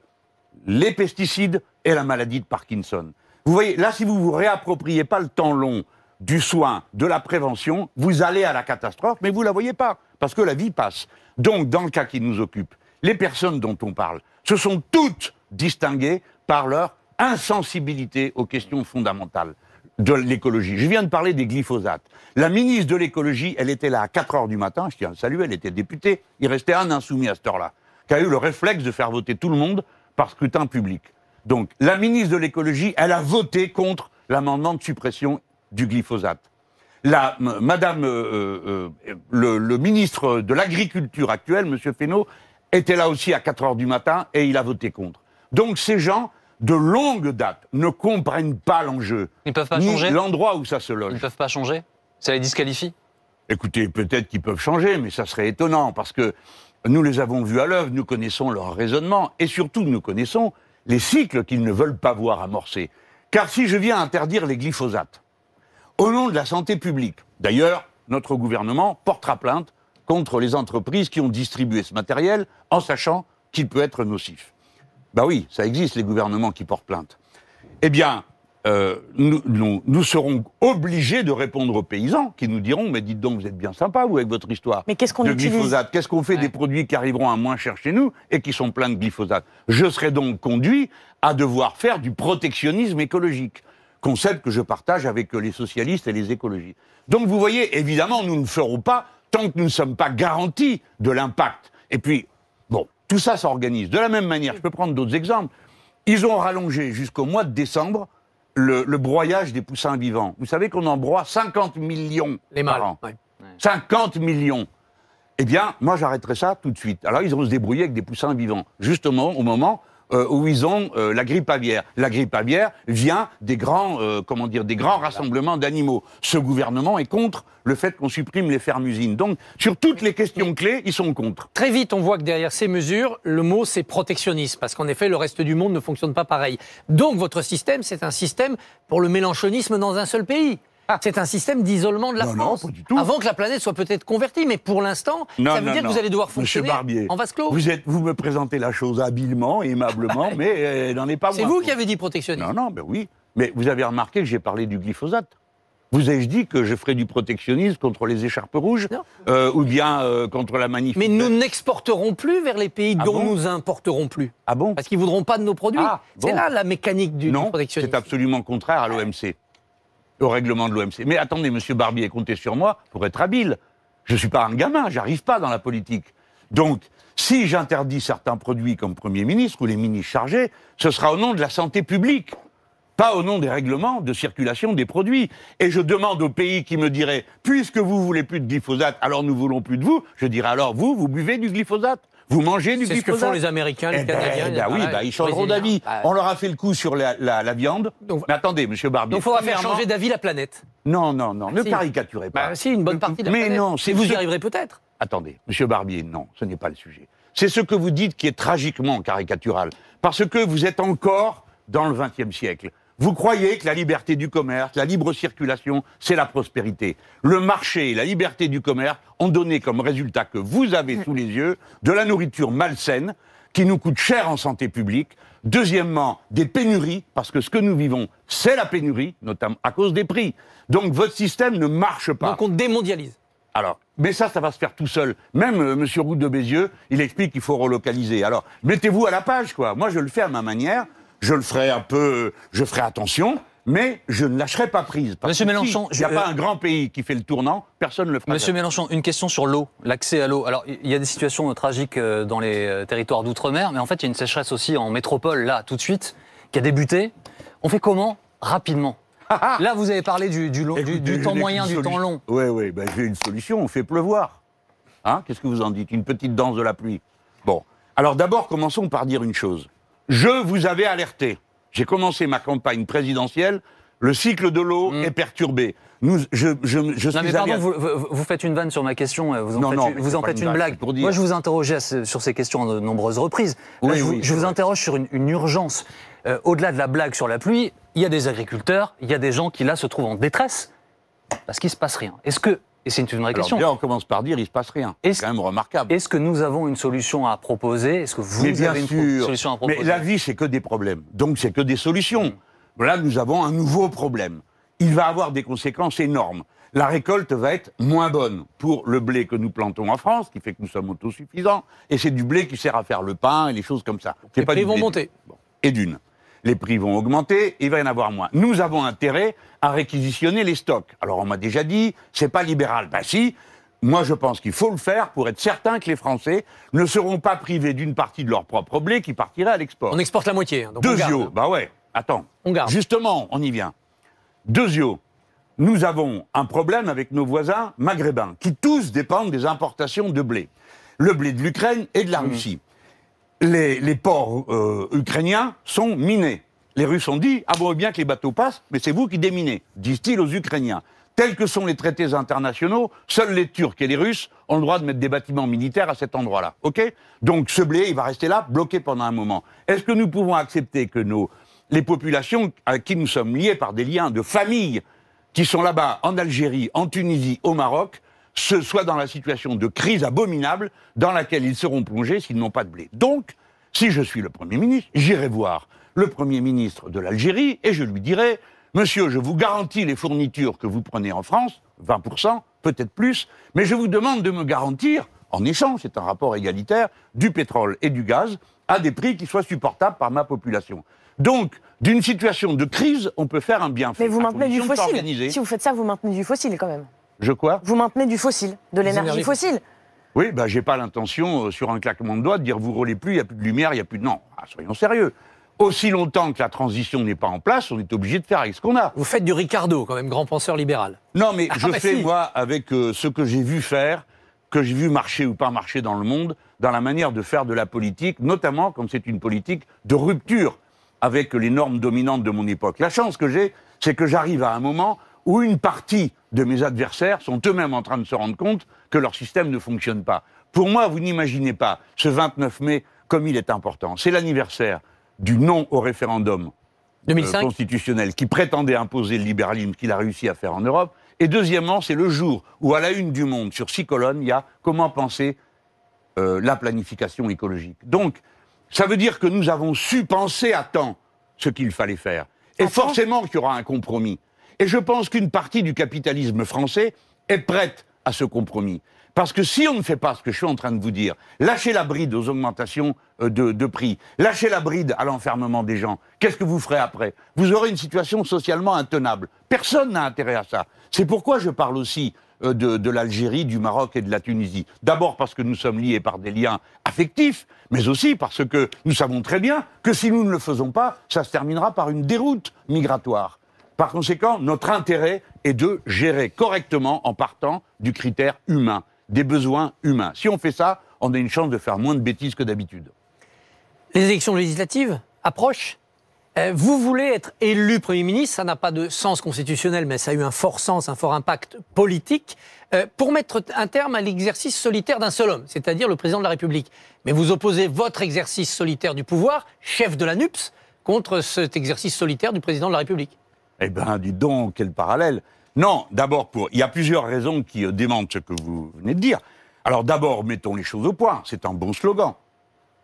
les pesticides et la maladie de Parkinson. Vous voyez, là, si vous ne vous réappropriez pas le temps long du soin, de la prévention, vous allez à la catastrophe, mais vous ne la voyez pas, parce que la vie passe. Donc, dans le cas qui nous occupe, les personnes dont on parle se sont toutes distinguées par leur insensibilité aux questions fondamentales de l'écologie. Je viens de parler des glyphosates. La ministre de l'écologie, elle était là à 4 heures du matin, je tiens à saluer, elle était députée, il restait un insoumis à cette heure-là, qui a eu le réflexe de faire voter tout le monde par scrutin public. Donc, la ministre de l'écologie, elle a voté contre l'amendement de suppression du glyphosate. madame, euh, euh, euh, le, ministre de l'Agriculture actuel, M. Fesneau, était là aussi à 4 heures du matin et il a voté contre. Donc ces gens, de longue date, ne comprennent pas l'enjeu. Ils peuvent pas changer. L'endroit où ça se loge. Ils ne peuvent pas changer. Ça les disqualifie. Écoutez, peut-être qu'ils peuvent changer, mais ça serait étonnant parce que nous les avons vus à l'œuvre, nous connaissons leur raisonnement et surtout nous connaissons les cycles qu'ils ne veulent pas voir amorcés. Car si je viens interdire les glyphosates, au nom de la santé publique, d'ailleurs, notre gouvernement portera plainte contre les entreprises qui ont distribué ce matériel en sachant qu'il peut être nocif. Ben oui, ça existe, les gouvernements qui portent plainte. Eh bien, euh, nous, serons obligés de répondre aux paysans qui nous diront Mais dites donc, vous êtes bien sympa, vous, avec votre histoire Mais qu'est-ce qu'on de glyphosate. Qu'est-ce qu'on fait des produits qui arriveront à moins cher chez nous et qui sont pleins de glyphosate Je serai donc conduit à devoir faire du protectionnisme écologique, concept que je partage avec les socialistes et les écologistes. Donc, vous voyez, évidemment, nous ne ferons pas tant que nous ne sommes pas garantis de l'impact. Et puis, tout ça s'organise. De la même manière, je peux prendre d'autres exemples. Ils ont rallongé jusqu'au mois de décembre le, broyage des poussins vivants. Vous savez qu'on en broie 50 millions Les par 50 millions. Eh bien, moi, j'arrêterai ça tout de suite. Alors, ils vont se débrouiller avec des poussins vivants, justement au moment euh, où ils ont euh, la grippe aviaire. La grippe aviaire vient des grands, euh, comment dire, des grands rassemblements d'animaux. Ce gouvernement est contre le fait qu'on supprime les fermes usines. Donc, sur toutes les questions clés, ils sont contre. Très vite, on voit que derrière ces mesures, le mot c'est protectionnisme, parce qu'en effet, le reste du monde ne fonctionne pas pareil. Donc, votre système, c'est un système pour le mélanchonisme dans un seul pays. C'est un système d'isolement de la France. Avant que la planète soit peut-être convertie, mais pour l'instant, ça veut dire que vous allez devoir fonctionner Barbier, en vase clos. Vous, vous me présentez la chose habilement, aimablement, mais euh, n'en est pas C'est vous qui avez dit protectionnisme. Non, non, ben oui. Mais vous avez remarqué que j'ai parlé du glyphosate. Vous ai-je dit que je ferais du protectionnisme contre les écharpes rouges euh, ou bien euh, contre la manifestation Mais nous n'exporterons plus vers les pays ah dont nous importerons plus. Ah bon Parce qu'ils voudront pas de nos produits. Ah c'est là la mécanique du, non, C'est absolument contraire à l'OMC au règlement de l'OMC. Mais attendez, monsieur Barbier, comptez sur moi pour être habile. Je ne suis pas un gamin, j'arrive pas dans la politique. Donc, si j'interdis certains produits comme Premier ministre ou les ministres chargés, ce sera au nom de la santé publique, pas au nom des règlements de circulation des produits. Et je demande aux pays qui me diraient, puisque vous voulez plus de glyphosate, alors nous voulons plus de vous, je dirais alors vous, vous buvez du glyphosate. Vous mangez du glyphosate. C'est ce que font les Américains, les eh ben, eh Canadiens. Ben oui, ben, ils changeront d'avis. Ah. on leur a fait le coup sur la, viande. Donc, mais attendez, Monsieur Barbier. Donc, il faudra faire changer d'avis la planète. Non, non, non. Ne caricaturez pas. Bah, si, une bonne partie de la mais planète. Mais non, c'est vous y arriverez peut-être. Attendez, Monsieur Barbier, non, ce n'est pas le sujet. C'est ce que vous dites qui est tragiquement caricatural, parce que vous êtes encore dans le XXe siècle. Vous croyez que la liberté du commerce, la libre circulation, c'est la prospérité. Le marché et la liberté du commerce ont donné comme résultat que vous avez mm. sous les yeux de la nourriture malsaine qui nous coûte cher en santé publique. Deuxièmement, des pénuries, parce que ce que nous vivons, c'est la pénurie, notamment à cause des prix. Donc votre système ne marche pas. Donc on démondialise. Alors, mais ça, ça va se faire tout seul. Même euh, monsieur M. Roux de Bézieux, il explique qu'il faut relocaliser. Alors, mettez-vous à la page, quoi. Moi, je le fais à ma manière je le ferai un peu, je ferai attention, mais je ne lâcherai pas prise. Monsieur Mélenchon, il n'y a pas un grand pays qui fait le tournant, personne ne le fera. Monsieur Mélenchon, une question sur l'eau, l'accès à l'eau. Alors, il y a des situations tragiques euh, dans les euh, territoires d'outre-mer, mais en fait, il y a une sécheresse aussi en métropole, là, tout de suite, qui a débuté. On fait comment Rapidement. Ah, ah là, vous avez parlé du, temps moyen, du temps long. Oui, oui, ben, j'ai une solution, on fait pleuvoir. Hein Qu'est-ce que vous en dites Une petite danse de la pluie. Bon. Alors d'abord, commençons par dire une chose. Je vous avais alerté. J'ai commencé ma campagne présidentielle. Le cycle de l'eau mm. est perturbé. Nous, non mais pardon, vous, faites une vanne sur ma question, euh, vous en faites, non, vous en faites une, blague. Pour dire. Moi, je vous interrogeais sur ces questions de nombreuses reprises. je, je vous, interroge sur une, urgence. Euh, au-delà de la blague sur la pluie, il y a des agriculteurs, il y a des gens qui, là, se trouvent en détresse parce qu'il ne se passe rien. Est-ce que et c'est une vraie question. on commence par dire il se passe rien. C'est quand même remarquable. Est-ce que nous avons une solution à proposer Est-ce que vous avez une solution à proposer Mais la vie, c'est que des problèmes. Donc, c'est que des solutions. Hmm. Là, nous avons un nouveau problème. Il va avoir des conséquences énormes. La récolte va être moins bonne pour le blé que nous plantons en France, qui fait que nous sommes autosuffisants. Et c'est du blé qui sert à faire le pain et les choses comme ça. Les prix vont monter. Et d'une. Les prix vont augmenter, il va y en avoir moins. Nous avons intérêt à réquisitionner les stocks. Alors on m'a déjà dit, c'est pas libéral. Bah si, moi, je pense qu'il faut le faire pour être certain que les Français ne seront pas privés d'une partie de leur propre blé qui partirait à l'export. On exporte la moitié. Hein, donc Deux yeux. Bah ouais, attends. On garde. Justement, on y vient. Deux yeux. Nous avons un problème avec nos voisins maghrébins qui tous dépendent des importations de blé. Le blé de l'Ukraine et de la mmh. Russie. Les, ports euh, ukrainiens sont minés. Les Russes ont dit Ah bon, eh bien que les bateaux passent, mais c'est vous qui déminez, disent-ils aux Ukrainiens. Tels que sont les traités internationaux, seuls les Turcs et les Russes ont le droit de mettre des bâtiments militaires à cet endroit-là. OK Donc ce blé, il va rester là, bloqué pendant un moment. Est-ce que nous pouvons accepter que nos, les populations à qui nous sommes liés par des liens de famille, qui sont là-bas en Algérie, en Tunisie, au Maroc, se soient dans la situation de crise abominable dans laquelle ils seront plongés s'ils n'ont pas de blé Donc, si je suis le Premier ministre, j'irai voir le Premier ministre de l'Algérie et je lui dirai, Monsieur, je vous garantis les fournitures que vous prenez en France, 20%, peut-être plus, mais je vous demande de me garantir, en échange, c'est un rapport égalitaire, du pétrole et du gaz à des prix qui soient supportables par ma population. Donc, d'une situation de crise, on peut faire un bienfait. Mais vous maintenez du fossile. Si vous faites ça, vous maintenez du fossile quand même. Je crois. Vous maintenez du fossile, de l'énergie fossile. Oui, bah, j'ai pas l'intention, euh, sur un claquement de doigts, de dire vous roulez plus, il n'y a plus de lumière, il n'y a plus de. Non, ah, soyons sérieux. Aussi longtemps que la transition n'est pas en place, on est obligé de faire avec ce qu'on a. Vous faites du Ricardo, quand même, grand penseur libéral. Non, mais ah, je bah, fais, moi, avec euh, ce que j'ai vu faire, que j'ai vu marcher ou pas marcher dans le monde, dans la manière de faire de la politique, notamment quand c'est une politique de rupture avec les normes dominantes de mon époque. La chance que j'ai, c'est que j'arrive à un moment où une partie de mes adversaires sont eux-mêmes en train de se rendre compte que leur système ne fonctionne pas. Pour moi, vous n'imaginez pas ce 29 mai comme il est important. C'est l'anniversaire du non au référendum euh, constitutionnel qui prétendait imposer le libéralisme qu'il a réussi à faire en Europe. Et deuxièmement, c'est le jour où, à la une du monde, sur six colonnes, il y a comment penser euh, la planification écologique. Donc, ça veut dire que nous avons su penser à temps ce qu'il fallait faire. Et forcément qu'il y aura un compromis. Et je pense qu'une partie du capitalisme français est prête à ce compromis. Parce que si on ne fait pas ce que je suis en train de vous dire, lâchez la bride aux augmentations euh, de, prix, lâchez la bride à l'enfermement des gens, qu'est-ce que vous ferez après Vous aurez une situation socialement intenable. Personne n'a intérêt à ça. C'est pourquoi je parle aussi euh, de, de l'Algérie, du Maroc et de la Tunisie. D'abord parce que nous sommes liés par des liens affectifs, mais aussi parce que nous savons très bien que si nous ne le faisons pas, ça se terminera par une déroute migratoire. Par conséquent, notre intérêt est de gérer correctement en partant du critère humain, des besoins humains. Si on fait ça, on a une chance de faire moins de bêtises que d'habitude. Les élections législatives approchent. Euh, vous voulez être élu Premier ministre, ça n'a pas de sens constitutionnel, mais ça a eu un fort sens, un fort impact politique, euh, pour mettre un terme à l'exercice solitaire d'un seul homme, c'est-à-dire le Président de la République. Mais vous opposez votre exercice solitaire du pouvoir, chef de la NUPS, contre cet exercice solitaire du Président de la République. Eh bien, dis donc, quel parallèle. Non, d'abord, pour, il y a plusieurs raisons qui euh, démentent ce que vous venez de dire. Alors d'abord, mettons les choses au point, c'est un bon slogan.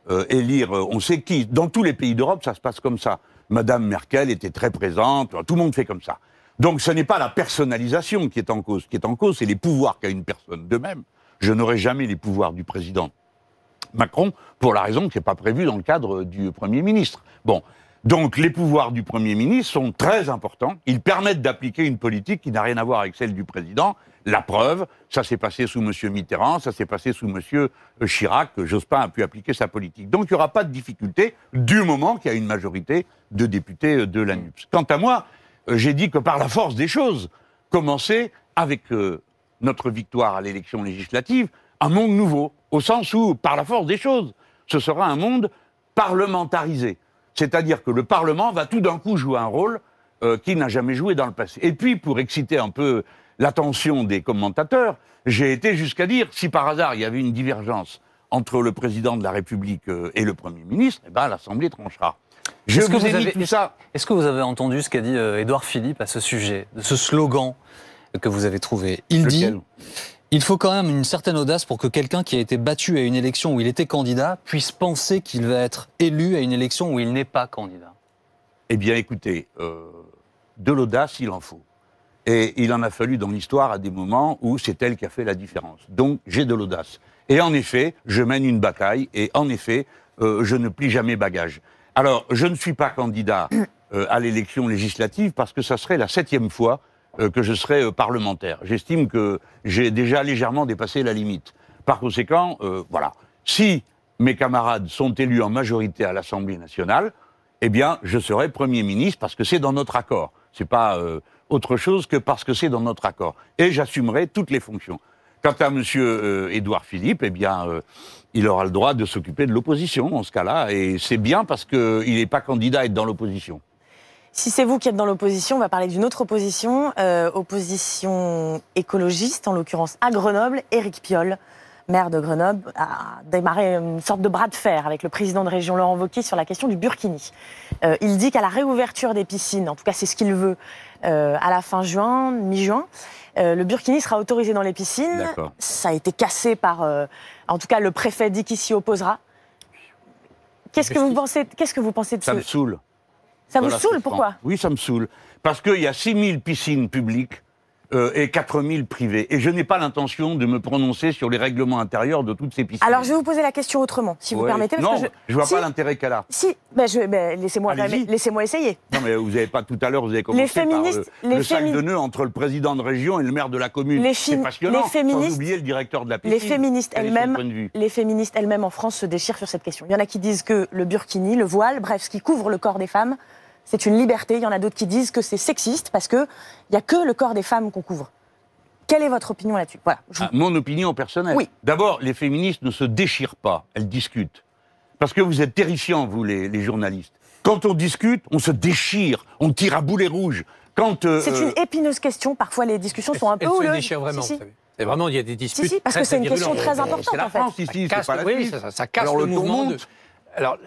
Euh, élire euh, on sait qui. Dans tous les pays d'Europe, ça se passe comme ça. Madame Merkel était très présente, tout le monde fait comme ça. Donc ce n'est pas la personnalisation qui est en cause. Ce qui est en cause, c'est les pouvoirs qu'a une personne de même. Je n'aurai jamais les pouvoirs du président Macron, pour la raison que ce n'est pas prévu dans le cadre du Premier ministre. Bon, donc les pouvoirs du Premier ministre sont très importants. Ils permettent d'appliquer une politique qui n'a rien à voir avec celle du président. La preuve, ça s'est passé sous M. Mitterrand, ça s'est passé sous M. Chirac. Jospin a pu appliquer sa politique. Donc il n'y aura pas de difficulté du moment qu'il y a une majorité de députés de l'ANUPS. Quant à moi, euh, j'ai dit que par la force des choses, commencer avec euh, notre victoire à l'élection législative un monde nouveau, au sens où, par la force des choses, ce sera un monde parlementarisé. C'est-à-dire que le Parlement va tout d'un coup jouer un rôle euh, qu'il n'a jamais joué dans le passé. Et puis, pour exciter un peu l'attention des commentateurs, j'ai été jusqu'à dire, si par hasard il y avait une divergence entre le président de la République euh, et le Premier ministre, eh ben, l'Assemblée tranchera. Je ça. Est-ce que vous avez entendu ce qu'a dit euh, Édouard Philippe à ce sujet, ce slogan que vous avez trouvé Il dit il faut quand même une certaine audace pour que quelqu'un qui a été battu à une élection où il était candidat puisse penser qu'il va être élu à une élection où il n'est pas candidat. Eh bien, écoutez, euh, de l'audace, il en faut. Et il en a fallu dans l'histoire à des moments où c'est elle qui a fait la différence. Donc, j'ai de l'audace. Et en effet, je mène une bataille et en effet, euh, je ne plie jamais bagage. Alors, je ne suis pas candidat euh, à l'élection législative parce que ça serait la septième fois euh, que je serai euh, parlementaire. J'estime que j'ai déjà légèrement dépassé la limite. Par conséquent, euh, voilà. Si mes camarades sont élus en majorité à l'Assemblée nationale, eh bien, je serai Premier ministre parce que c'est dans notre accord. ce n'est pas autre chose que parce que c'est dans notre accord. Et j'assumerai toutes les fonctions. Quant à monsieur Édouard Philippe, eh bien, il aura le droit de s'occuper de l'opposition en ce cas-là. Et c'est bien parce qu'il n'est pas candidat à être dans l'opposition. Si c'est vous qui êtes dans l'opposition, on va parler d'une autre opposition, euh, opposition écologiste, en l'occurrence à Grenoble, Éric Piolle. Maire de Grenoble a démarré une sorte de bras de fer avec le président de région Laurent Wauquiez sur la question du Burkini. Euh, il dit qu'à la réouverture des piscines, en tout cas c'est ce qu'il veut, euh, à la fin juin, mi-juin, le Burkini sera autorisé dans les piscines. Ça a été cassé par, en tout cas le préfet dit qu'il s'y opposera. Qu'est-ce que vous pensez Qu'est-ce que vous pensez de ça Ça me saoule. Ça vous saoule, pourquoi Oui, ça me saoule. Parce qu'il y a 6000 piscines publiques euh, et 4000 privées. Et je n'ai pas l'intention de me prononcer sur les règlements intérieurs de toutes ces piscines. Alors, je vais vous poser la question autrement, si vous permettez. non, je... ne vois pas l'intérêt qu'elle a. Si, bah, bah, laissez-moi laissez essayer. Non, mais vous n'avez pas tout à l'heure, vous avez commencé par euh, le, sac de nœuds entre le président de région et le maire de la commune. C'est passionnant, les féministes, sans le directeur de la piscine. Les féministes elles-mêmes en France se déchirent sur cette question. Il y en a qui disent que le burkini, le voile, bref, ce qui couvre le corps des femmes, c'est une liberté. Il y en a d'autres qui disent que c'est sexiste parce qu'il n'y a que le corps des femmes qu'on couvre. Quelle est votre opinion là-dessus voilà, ah, Mon opinion personnelle. Oui. D'abord, les féministes ne se déchirent pas, elles discutent. Parce que vous êtes terrifiants, vous, les, journalistes. Quand on discute, on se déchire, on tire à boulet rouge. Quand euh, c'est une euh, épineuse question. Parfois, les discussions sont un peu houleuses. se vraiment. vraiment, il y a des disputes. Si, parce que c'est une question très importante. C'est France, en fait. la ça, casse le, le mouvement. Alors,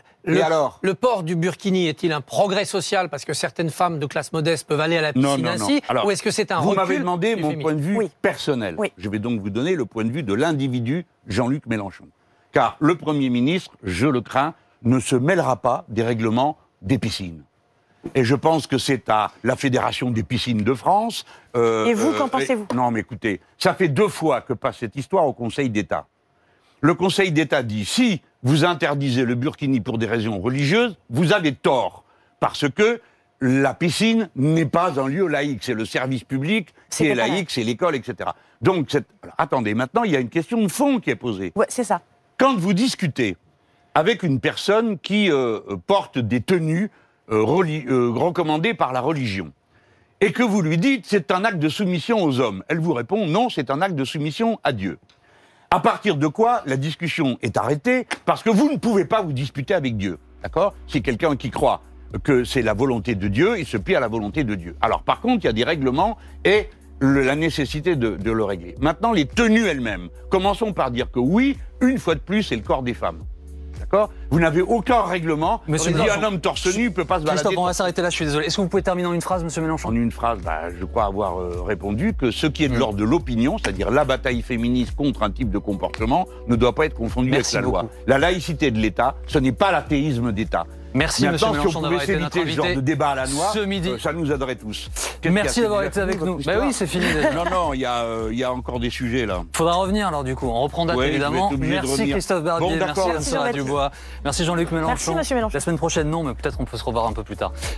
le, port du burkini est-il un progrès social parce que certaines femmes de classe modeste peuvent aller à la piscine ainsi Ou est-ce que c'est un Vous m'avez demandé mon point de vue personnel. Je vais donc vous donner le point de vue de l'individu Jean-Luc Mélenchon. Car le Premier ministre, je le crains, ne se mêlera pas des règlements des piscines. Et je pense que c'est à la Fédération des piscines de France. Euh, et vous, qu'en euh, pensez-vous Non, mais écoutez, ça fait deux fois que passe cette histoire au Conseil d'État. Le Conseil d'État dit si vous interdisez le burkini pour des raisons religieuses, vous avez tort. Parce que la piscine n'est pas un lieu laïque, c'est le service public, c'est laïque, c'est l'école, etc. Donc, attendez, maintenant, il y a une question de fond qui est posée. Oui, c'est ça. Quand vous discutez avec une personne qui euh, porte des tenues euh, euh, recommandées par la religion, et que vous lui dites c'est un acte de soumission aux hommes, elle vous répond non, c'est un acte de soumission à Dieu à partir de quoi la discussion est arrêtée, parce que vous ne pouvez pas vous disputer avec Dieu. D'accord C'est quelqu'un qui croit que c'est la volonté de Dieu, il se plie à la volonté de Dieu. Alors par contre, il y a des règlements et la nécessité de le régler. Maintenant, les tenues elles-mêmes. Commençons par dire que oui, une fois de plus, c'est le corps des femmes. Vous n'avez aucun règlement. Monsieur dit un homme torse nu ne peut pas se balader. on va s'arrêter là, je suis désolé. Est-ce que vous pouvez terminer en une phrase, monsieur Mélenchon En une phrase, bah, je crois avoir euh, répondu que ce qui est de l'ordre de l'opinion, c'est-à-dire la bataille féministe contre un type de comportement, ne doit pas être confondu avec la loi. La laïcité de l'État, ce n'est pas l'athéisme d'État. Merci Mais Monsieur Mélenchon d'avoir été notre invité. Ce débat à la noix, euh, midi. ça nous aiderait tous. Merci d'avoir été avec nous. Bah oui, c'est fini déjà. Non, non, il y, euh, y, a encore des sujets là. Faudra revenir alors du coup. On reprend date évidemment. Merci Christophe Barbier, merci Anne-Sara Dubois, merci Jean-Luc Mélenchon. Merci Mélenchon. La semaine prochaine non, mais peut-être on peut se revoir un peu plus tard.